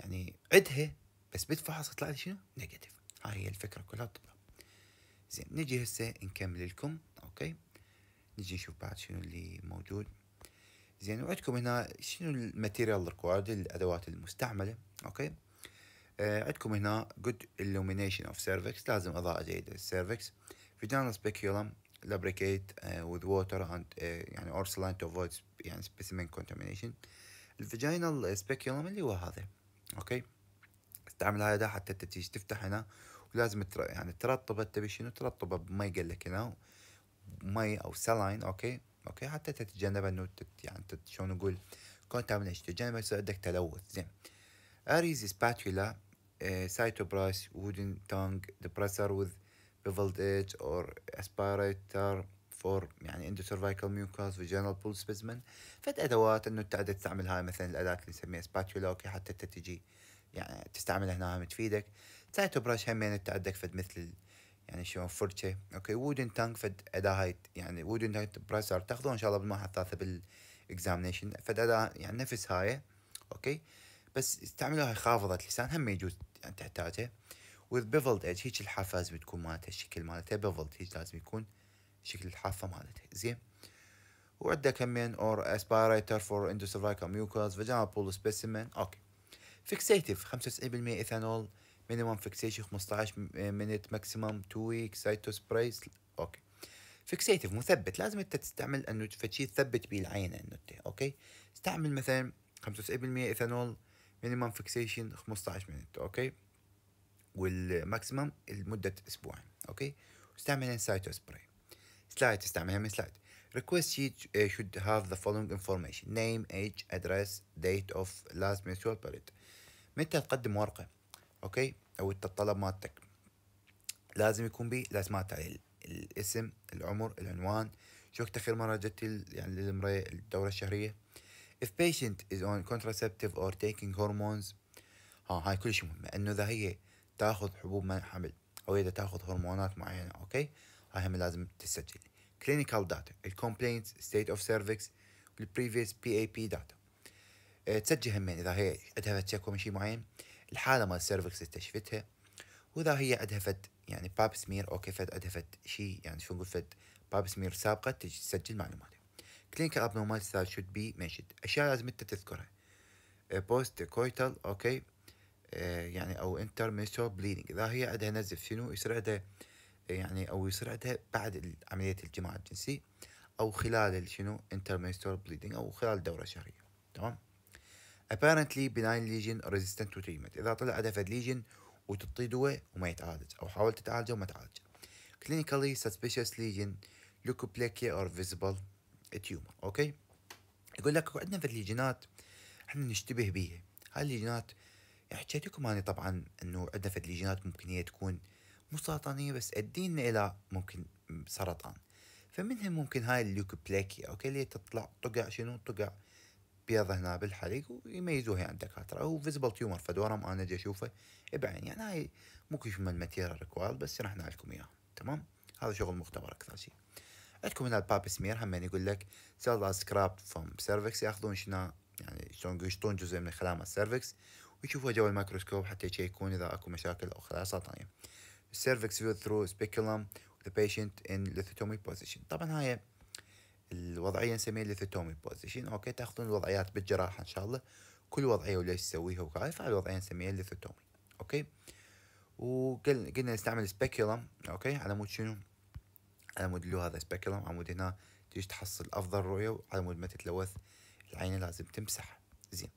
يعني عدها بس بتفحص تطلع لي شنو نيجاتيف هاي هي الفكره كلها طبعا زين نجي هسه نكمل لكم اوكي نجي نشوف بعد شنو اللي موجود زين وعندكم هنا شنو الماتيريال ريكوارد الادوات المستعمله اوكي آه، عندكم هنا جود illumination اوف سيرفكس لازم اضاءه جيده للسيرفكس فيجانا سبيكيولم lubricate uh, with water and uh, يعني or saline to avoid يعني specimen contamination الفاجينال سبيكيولم uh, اللي هو هذا اوكي استعمل هذا حتى انت تفتح هنا ولازم تر... يعني ترطبه تبي شنو ترطبه بمي قال لك هنا مي او سلاين اوكي اوكي حتى تتجنب انه تت... يعني تت... شلون نقول كونتامينيشن تتجنب يصير عندك تلوث زين اريز سباتولا سايتوبراس وودن تونج دبريسر وذ بيفلد فولتج اور اسبيريتر فور يعني اندو سيرفايكال ميوكاس فيجينال بول سبيزمن فد ادوات انه تعد تستعمل هاي مثلا الاداه اللي نسميها سباتولا اوكي حتى تجي يعني تستعملها هنا هم تفيدك سايتو براش هم يعني تعدك فد مثل يعني شلون فرشه اوكي وودن تانك فد اداه هاي يعني وودن تانك براسر تاخذون ان شاء الله بالمرحله الثالثه بالاكزامنيشن فد اداه يعني نفس هاي اوكي بس استعملوها خافضه لسان هم يجوز يعني تحتاجها وذ بيفلد ايدج هيك الحافه بتكون مالتها الشكل مالتها بيفلد هيك لازم يكون شكل الحافه مالتها زين وعندك همين اور اسبيريتر فور اندوسيرفايكال ميوكاس فاجينال بول سبيسيمن اوكي فيكسيتيف 95% ايثانول مينيمم فيكسيشن 15 مينيت ماكسيمم 2 ويك سايتو سبرايز اوكي فيكسيتيف مثبت لازم انت تستعمل انه فشي تثبت بيه العينه انه انت اوكي استعمل مثلا 95% ايثانول مينيمم فيكسيشن 15 مينيت اوكي والماكسيمم لمده اسبوعين اوكي استعمل سايتو سبراي سلايد تستعملها من سلايد request sheet uh, should have the following information name age address date of last menstrual period متى تقدم ورقة اوكي او الطلب مالتك لازم يكون بي لازمات عليه الاسم العمر العنوان شو وقت اخر مرة جت يعني للمرأة الدورة الشهرية if patient is on contraceptive or taking hormones ها آه، هاي كلش مهمة انه اذا هي تاخذ حبوب منع حمل او اذا تاخذ هرمونات معينه اوكي هاي هم لازم تسجل كلينيكال داتا الكومبلينت ستيت اوف سيرفكس والبريفيس بي اي بي داتا تسجل همين اذا هي عندها تشيكو من شيء معين الحاله مال السيرفكس شفتها واذا هي عندها فد يعني باب سمير اوكي فد عندها فد شيء يعني شو نقول فد باب سمير سابقه تسجل معلوماتها كلينيكال ابنورمال that should be mentioned اشياء لازم انت تذكرها بوست آه، كويتال اوكي آه، يعني او ميسو bleeding اذا هي عندها نزف شنو يصير عندها آه، يعني او يصير عندها بعد عمليه الجماع الجنسي او خلال شنو ميسو bleeding او خلال دوره شهريه تمام apparently benign lesion resistant to treatment اذا طلع عندها فد ليجن وتعطي دواء وما يتعالج او حاولت تتعالجه وما تعالج clinically suspicious lesion leukoplakia or visible tumor اوكي يقول لك عندنا فد ليجنات احنا نشتبه بيها هاي الليجنات حكيت لكم انا طبعا انه عندنا فد ليجينات ممكن هي تكون مو سرطانيه بس ادينا الى ممكن سرطان فمنها ممكن هاي الليوكوبلاكيا اوكي اللي تطلع طقع شنو طقع بيضة هنا بالحريق ويميزوها عند يعني الدكاترة أو فيزبل تيومر فدورهم أنا اجي أشوفه بعين يعني هاي مو كلش من الماتيريال ريكوايرد بس شرحنا لكم إياها تمام هذا شغل مختبر أكثر شيء عندكم هنا الباب سمير هم يقول لك سيلز سكراب فروم سيرفكس ياخذون شنو يعني شلون يشطون جزء من خلايا السيرفكس ويشوفوها جوا الميكروسكوب حتى يكون إذا أكو مشاكل أو خلايا سرطانية السيرفكس فيو ثرو speculum the بيشنت ان ليثوتومي بوزيشن طبعا هاي الوضعية نسميها ليثوتومي بوزيشن أوكي تاخذون الوضعيات بالجراحة إن شاء الله كل وضعية وليش تسويها وكذا فالوضعية نسميها ليثوتومي أوكي وقلنا نستعمل سبيكولم أوكي على مود شنو على مود اللي هذا سبيكولم عمود هنا تيجي تحصل أفضل رؤية وعلى مود ما تتلوث العين لازم تمسح زين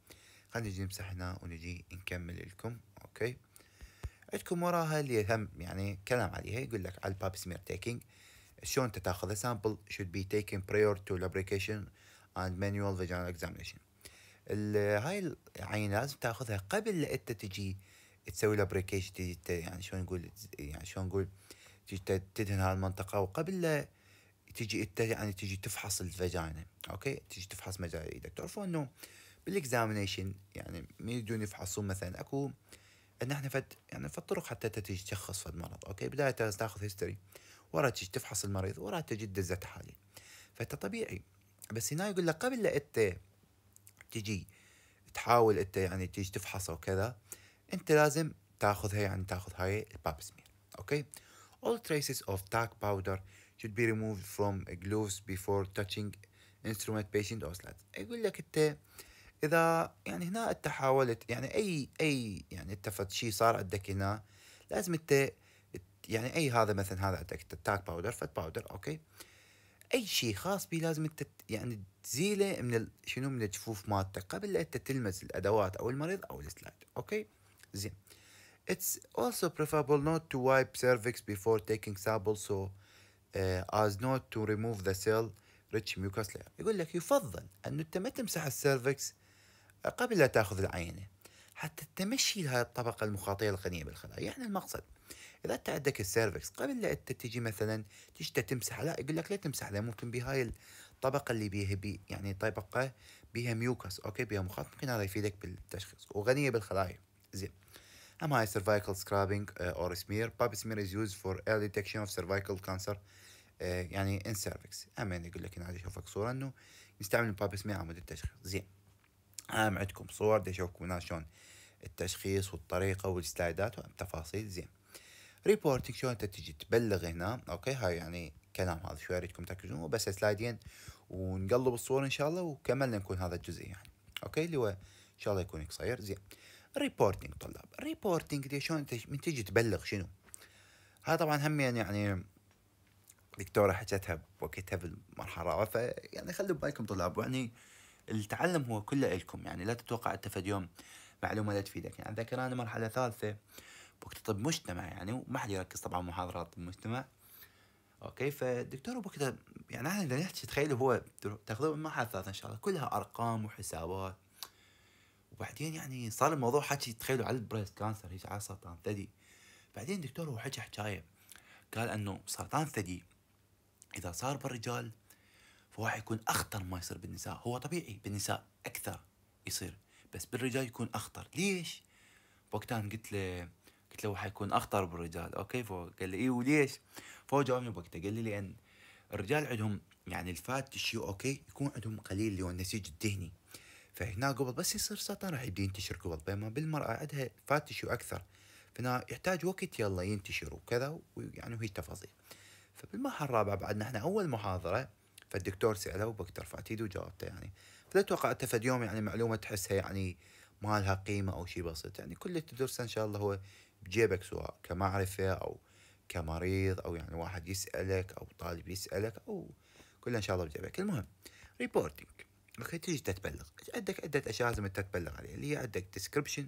خلينا نمسح هنا ونجي نكمل لكم اوكي عندكم وراها اللي هم يعني كلام عليها يقول لك على الباب سمير تيكينج شلون انت تاخذ سامبل should be taken prior to لابريكيشن and manual vaginal examination هاي العينه يعني لازم تاخذها قبل لا انت تجي تسوي لابريكيشن يعني شلون نقول يعني شلون نقول تدهن المنطقه وقبل لا تجي انت يعني تجي تفحص الفجاينه اوكي تجي تفحص مجاري ايدك تعرفون انه بالاكزامينيشن يعني من يجون يفحصون مثلا اكو ان احنا فد يعني فت طرق حتى تجي تشخص فد مرض اوكي بدايه تاخذ هيستوري ورا تجي تفحص المريض ورا تجي تدزه تحاليل فانت طبيعي بس هنا يقول لك قبل لا انت تجي تحاول انت يعني تجي تفحصه وكذا انت لازم تاخذها يعني تاخذ هاي الباب سمير اوكي all traces of talc powder should be removed from gloves before touching instrument patient or slats يقول لك انت اذا يعني هنا انت حاولت يعني اي اي يعني فد شيء صار عندك هنا لازم انت يعني اي هذا مثلا هذا عندك تاك باودر فت باودر اوكي اي شيء خاص به لازم انت يعني تزيله من ال... شنو من الجفوف مالتك قبل لا انت تلمس الادوات او المريض او السلايد اوكي زين It's also preferable not to wipe cervix before taking sample so uh, as not to remove the cell rich mucus layer يقول لك يفضل أن انت ما تمسح السيرفكس قبل لا تاخذ العينه حتى تمشي هاي الطبقه المخاطيه الغنيه بالخلايا يعني المقصد اذا انت عندك السيرفكس قبل لا انت تجي مثلا تجي تمسح لا يقول لك لا تمسح لا ممكن بهاي الطبقه اللي بيها بي يعني طبقه بيها ميوكس اوكي بيها مخاط ممكن هذا يفيدك بالتشخيص وغنيه بالخلايا زين اما هاي cervical سكرابينج اور سمير باب سمير از يوز فور ايرلي ديتكشن اوف of كانسر آه، يعني ان سيرفكس اما يقول لك هنا اشوفك صوره انه يستعمل باب سمير عمود التشخيص زين هام عندكم صور بدي اشوفكم ناس شلون التشخيص والطريقه والسلايدات والتفاصيل زين ريبورتك شلون انت تجي تبلغ هنا اوكي هاي يعني كلام هذا شوي اريدكم تركزون بس سلايدين ونقلب الصور ان شاء الله وكملنا نكون هذا الجزء يعني اوكي اللي هو ان شاء الله يكون قصير زين ريبورتنج طلاب ريبورتنج دي شلون انت من تجي تبلغ شنو هاي طبعا هم يعني, يعني دكتورة حكتها بوقتها بالمرحلة فيعني خلوا ببالكم طلاب يعني التعلم هو كله إلكم يعني لا تتوقع أنت فد يوم معلومة لا تفيدك يعني أتذكر أنا مرحلة ثالثة وقت طب مجتمع يعني وما حد يركز طبعا محاضرات طب مجتمع اوكي فالدكتور بوقتها يعني انا اذا نحكي تخيلوا هو تاخذون مرحله ثالثة ان شاء الله كلها ارقام وحسابات وبعدين يعني صار الموضوع حكي تخيلوا على البريست كانسر هيك على سرطان ثدي بعدين الدكتور هو حكى حكايه قال انه سرطان ثدي اذا صار بالرجال فهو حيكون اخطر ما يصير بالنساء هو طبيعي بالنساء اكثر يصير بس بالرجال يكون اخطر ليش وقتها قلت له قلت له حيكون اخطر بالرجال اوكي فقال قال لي اي إيوه، وليش فهو جاوبني بوقتها قال لي لان الرجال عندهم يعني الفات الشيء اوكي يكون عندهم قليل اللي هو النسيج الدهني فهنا قبل بس يصير سرطان راح يبدا ينتشر قبل بينما بالمرأة عندها فات شيء اكثر فهنا يحتاج وقت يلا ينتشر وكذا ويعني وهي التفاصيل فبالمرحلة الرابعة بعد نحن اول محاضرة فالدكتور سأله وبك رفعت ايده وجاوبته يعني فلا اتوقع فد يوم يعني معلومه تحسها يعني ما لها قيمه او شيء بسيط يعني كل اللي تدرسه ان شاء الله هو بجيبك سواء كمعرفه او كمريض او يعني واحد يسالك او طالب يسالك او كله ان شاء الله بجيبك المهم ريبورتنج اوكي تجي تتبلغ عندك عدة اشياء لازم تتبلغ عليها اللي هي عندك ديسكربشن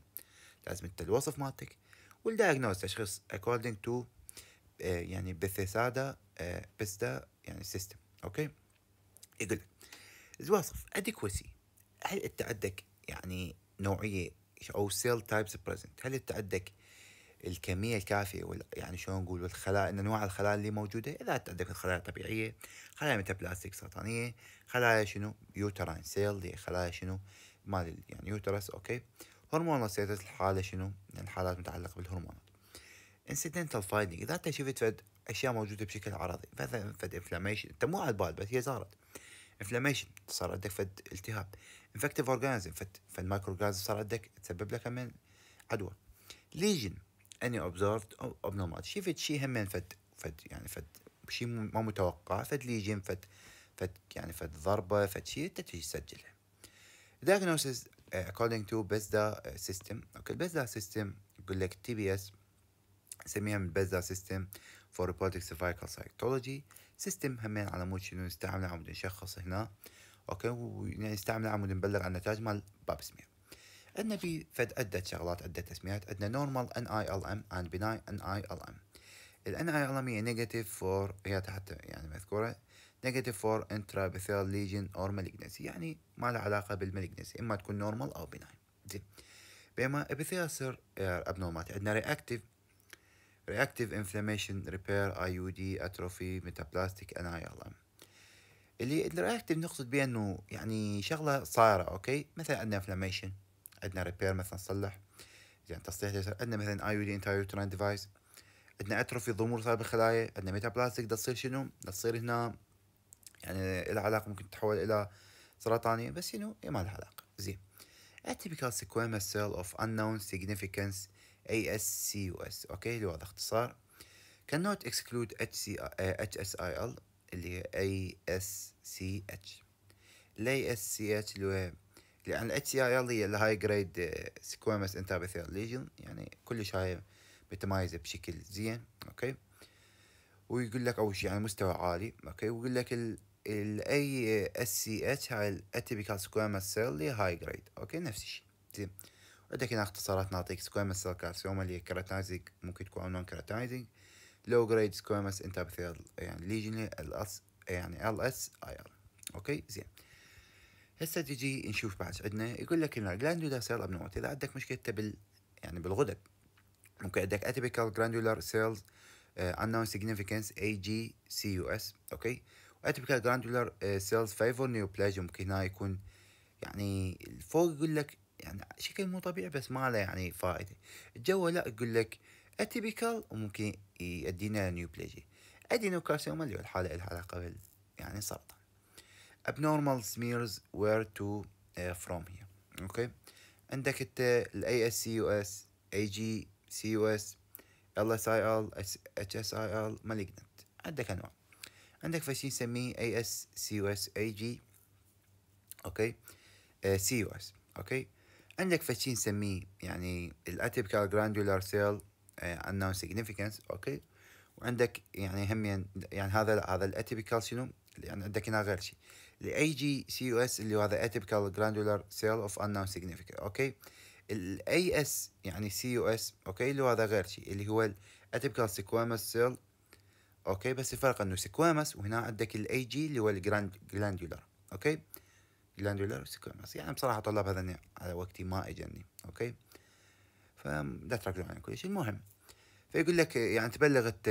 لازم انت الوصف مالتك والدايجنوز تشخيص اكوردنج آه، تو يعني بثيسادا آه، بستا يعني سيستم اوكي يقول زواصف ادكوسي هل انت عندك يعني نوعيه او سيل تايبس بريزنت هل انت عندك الكميه الكافيه وال يعني شلون نقول الخلايا انواع الخلايا اللي موجوده اذا انت عندك الخلايا الطبيعيه خلايا ميتابلاستيك سرطانيه خلايا شنو يوتراين يعني سيل خلايا شنو مال يعني يوترس اوكي هرمونال سيتس الحاله شنو يعني الحالات متعلقه بالهرمونات انسيدنتال فايندينج اذا انت شفت فد اشياء موجوده بشكل عرضي مثلا فد انفلاميشن انت مو على البال بس هي صارت انفلاميشن صار عندك فد التهاب انفكتيف اورجانزم فد اورجانزم صار عندك تسبب لك من عدوى ليجن اني اوبزرفد او شفت شي هم فد فد يعني فد شي ما متوقع فد ليجن فد فد يعني فد ضربه فد شي انت تجي تسجلها diagnosis uh, according to بيزدا uh, system اوكي بيزدا system يقول لك تي بي اس نسميها من البيزدا system for reporting cervical cytology سيستم همين على مود شنو نستعمله عمود نشخص هنا اوكي ونستعمله عمود نبلغ عن نتائج مال باب سمير عندنا في فد عدة شغلات عدة تسميات عندنا نورمال ان اي ال ام اند بناي ان اي ال ام الان اي ال ام هي نيجاتيف فور هي حتى يعني مذكورة نيجاتيف فور انترا انترابيثيال ليجن اور مالجنسي يعني ما لها علاقة بالمالجنسي اما تكون نورمال او بناي زين بينما ابيثيل سير ابنورمال عندنا رياكتيف Reactive Inflammation Repair IUD Atrophy Metablastic Annihilum اللي الرياكتيف نقصد بيه انه يعني شغله صايره اوكي مثلا عندنا انفلاميشن عندنا ريبير مثلا نصلح يعني تصليح عندنا مثلا اي يو دي انتايوتران ديفايس عندنا اتروفي ضمور صار بالخلايا عندنا ميتابلاستيك تصير شنو تصير هنا يعني لها علاقه ممكن تتحول الى سرطانيه بس شنو ما لها علاقه زين atypical squamous cell of unknown significance اي اس سي اس اوكي اللي هو هذا اختصار cannot exclude اس اي ال اللي هي اي اس سي اس سي اتش اللي هو لأن ال هي الهاي جريد سكويمس انتابيثيال ليجن يعني كلش هاي متمايزة بشكل زين اوكي ويقول لك اول شيء يعني مستوى عالي اوكي ويقول لك ال الاي اس سي اتش هاي الاتيبيكال سكوامس سيل هاي جريد اوكي نفس الشيء زين هنا اختصارات نعطيك سكويمس سيل كارسيوما اللي هي كيراتايزنج ممكن تكون نون كيراتايزنج لو جريد سكويمس انتابثيال يعني ال اس يعني ال اس اي ال اوكي زين هسه تجي نشوف بعد عندنا يقول لك ان الجلاندولا سيل ابنوت اذا عندك مشكله تبل يعني بالغدد ممكن عندك اتيبيكال جلاندولار سيلز unknown significance AGCUS اوكي واتيبيكال جلاندولار سيلز فايفور نيوبلاجيا ممكن هنا يكون يعني الفوق يقول لك يعني شكل مو طبيعي بس ما له يعني فائده الجو لا يقول لك اتيبيكال وممكن بليجي ادينو ادينوكارسيوما اللي هو الحاله لها علاقه بال يعني سرطان abnormal smears where to uh, from here اوكي okay. عندك انت الاي اس سي يو اس اي جي سي يو اس ال اس اي ال اتش اس اي ال مالجنت عندك انواع عندك فشي نسميه اي اس سي يو اس اي جي اوكي سي يو اس اوكي عندك فشي نسميه يعني الاتيبكال جراندولار سيل انون آه، significance اوكي وعندك يعني هم يعني, يعني هذا هذا الاتيبكال شنو يعني عندك هنا غير شيء الاي جي سي او اس اللي هو هذا اتيبكال جراندولار سيل اوف انون significance اوكي الاي اس يعني سي او اس اوكي اللي هو هذا غير شيء اللي هو الاتيبكال سيكوامس سيل اوكي بس الفرق انه سيكوامس وهنا عندك الاي جي اللي هو الجراند جراندولار اوكي جلاندولار سيكونس يعني بصراحه طلاب هذا على وقتي ما اجني اوكي فلا تركزون على يعني كل شيء المهم فيقول لك يعني تبلغ الت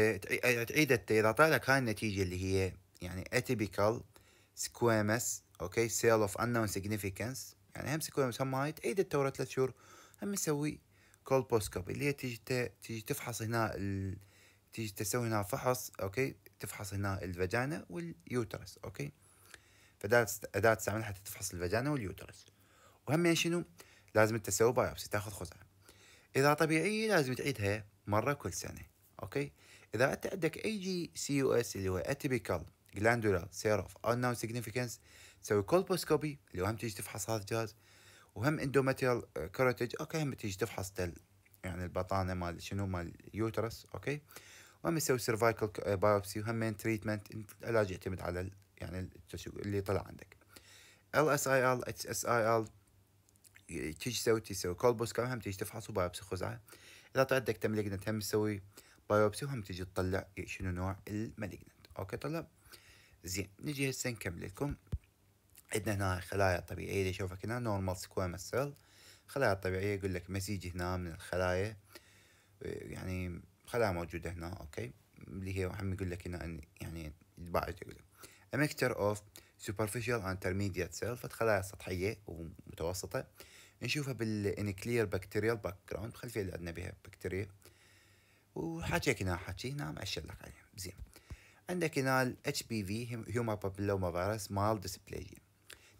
تعيد الت اذا لك هاي النتيجه اللي هي يعني اتيبيكال سكويمس اوكي سيل اوف unknown significance يعني هم سكويمس هم هاي تعيد التورة ثلاث شهور هم نسوي كولبوسكوبي اللي هي تجي تيجي تفحص هنا ال... تجي تسوي هنا فحص اوكي تفحص هنا الفاجانا واليوترس اوكي فاداه اداه تستعملها حتى تفحص الفجانة واليوترس وهم يعني شنو لازم تسوي بايوبسي تاخذ خزعه اذا طبيعيه لازم تعيدها مره كل سنه اوكي اذا انت عندك اي جي سي يو اس اللي هو اتيبيكال جلاندولار سيروف او نو سيجنيفيكانس تسوي كولبوسكوبي اللي هم تيجي تفحص هذا الجهاز وهم اندوماتيال كورتج اوكي هم تيجي تفحص تل يعني البطانه مال شنو مال اليوترس اوكي وهم يسوي سيرفايكال بايوبسي وهم تريتمنت العلاج يعتمد على يعني التسويق اللي طلع عندك ال اس اي ال اتش اس اي ال تيجي تسوي تسوي كولبوس كم هم تيجي تفحصه بايوبسي خزعه اذا طلعت تمليجنت هم تسوي بايوبسي وهم تيجي تطلع شنو نوع المليجنت اوكي طلع زين نجي هسه نكمل لكم عندنا هنا خلايا طبيعيه اللي اشوفك هنا نورمال سكويمس سيل خلايا طبيعيه يقول لك مسيج هنا من الخلايا يعني خلايا موجوده هنا اوكي اللي هي هم يقول لك هنا يعني بعد يقول لك a mixture of superficial and intermediate cells خلايا سطحية ومتوسطة نشوفها بال in clear bacterial background بخلفية اللي عندنا بها بكتيريا وحكيك هنا حكي هنا مأشلق عليها زين عندك هنا ال HPV human papilloma فيروس مال ديسبليجيا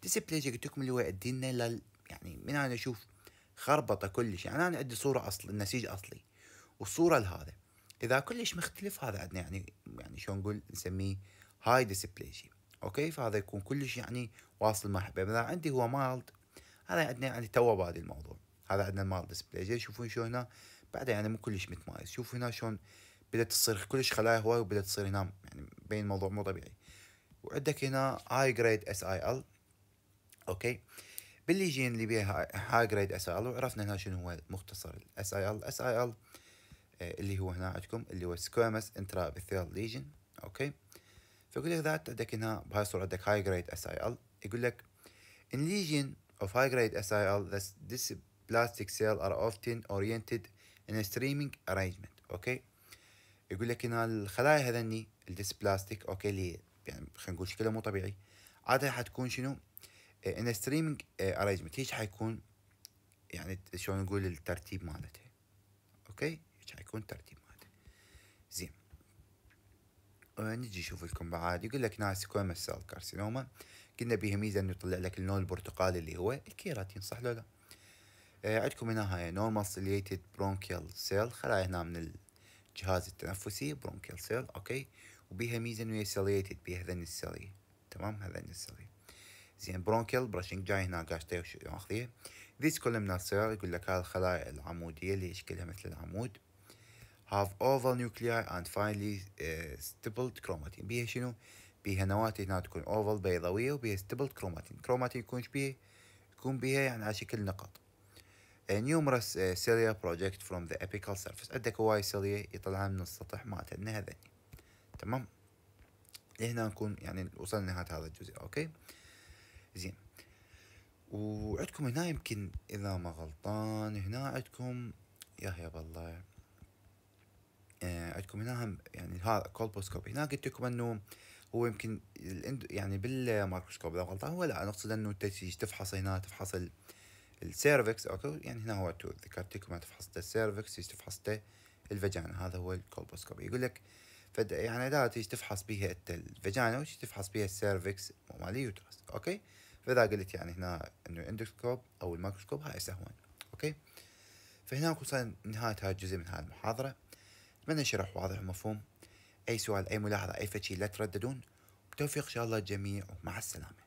ديسبليجيا قلت لكم اللي هو يؤدينا لل يعني من انا اشوف خربطه كلش يعني انا عندي صوره اصل النسيج اصلي والصوره لهذا اذا كلش مختلف هذا عندنا يعني يعني شلون نقول نسميه هاي ديسبليسيا اوكي فهذا يكون كلش يعني واصل مرحبا اذا عندي هو مالد هذا عندنا يعني تو بادي الموضوع هذا عندنا المالد ديسبليسيا شوفون شو هنا بعد يعني مو كلش متمايز شوف هنا شلون بدات تصير كلش خلايا هواي وبدات تصير هنا يعني بين الموضوع مو طبيعي وعندك هنا هاي جريد اس اي ال اوكي باللي جين اللي بيها هاي جريد اس اي ال وعرفنا هنا شنو هو مختصر الاس اي ال اس اي ال اللي هو هنا عندكم اللي هو سكويمس انترا ليجن اوكي فيقول لك ذات عندك هنا بهاي الصورة عندك high grade SIL يقول لك in lesion of high grade SIL this plastic cell are often oriented in a streaming arrangement اوكي يقول لك هنا الخلايا هذني الديس بلاستيك اوكي اللي يعني خلينا نقول شكلها مو طبيعي عادة حتكون شنو ان ستريمينج ارينجمنت هيك حيكون يعني شلون نقول الترتيب مالتها اوكي هيك حيكون الترتيب أه، نجي نشوف لكم بعد يقول لك ناس كوما سيل كارسينوما قلنا بيها ميزه انه يطلع لك اللون البرتقالي اللي هو الكيراتين صح لو لا أه، عندكم هنا هاي نورمال سيليتد برونكيال سيل خلايا هنا من الجهاز التنفسي برونكيال سيل اوكي وبيها ميزه انه هي سيليتد بيها هذن السيلي تمام هذن السيلي زين برونكيال برشنج جاي هنا قاشته واخذيه ذيس كولمنال سيل يقول لك هاي الخلايا العموديه اللي شكلها مثل العمود of oval nuclei and finally uh, stippled chromatin بيها شنو؟ بيها نواة هنا تكون oval بيضاوية وبيها stippled chromatin chromatin يكون بيه يكون بيها يعني على شكل نقط A numerous uh, cilia project from the apical surface عندك هواي سيليا يطلعها من السطح مالتنا هذني تمام لهنا نكون يعني وصلنا لنهاية هذا الجزء اوكي زين وعندكم هنا يمكن اذا ما غلطان هنا عندكم يا هيا بالله آه، عندكم هنا يعني هذا كولبوسكوب هنا قلت لكم انه هو يمكن يعني بالميكروسكوب اذا غلطان هو لا نقصد انه تجي تفحص هنا تفحص السيرفكس اوكي يعني هنا هو ذكرت لكم تفحص السيرفكس تفحص الفجانا هذا هو الكولبوسكوب يقول لك فد يعني اداه تفحص بها الفجانا وتجي تفحص بها السيرفكس مال اليوترس اوكي فاذا قلت يعني هنا انه الاندوسكوب او المايكروسكوب هاي سهوان اوكي فهنا وصلنا نهايه هذا الجزء من هذه المحاضره أتمنى شرح واضح ومفهوم أي سؤال أي ملاحظة أي فتشي لا ترددون بتوفيق إن شاء الله الجميع ومع السلامة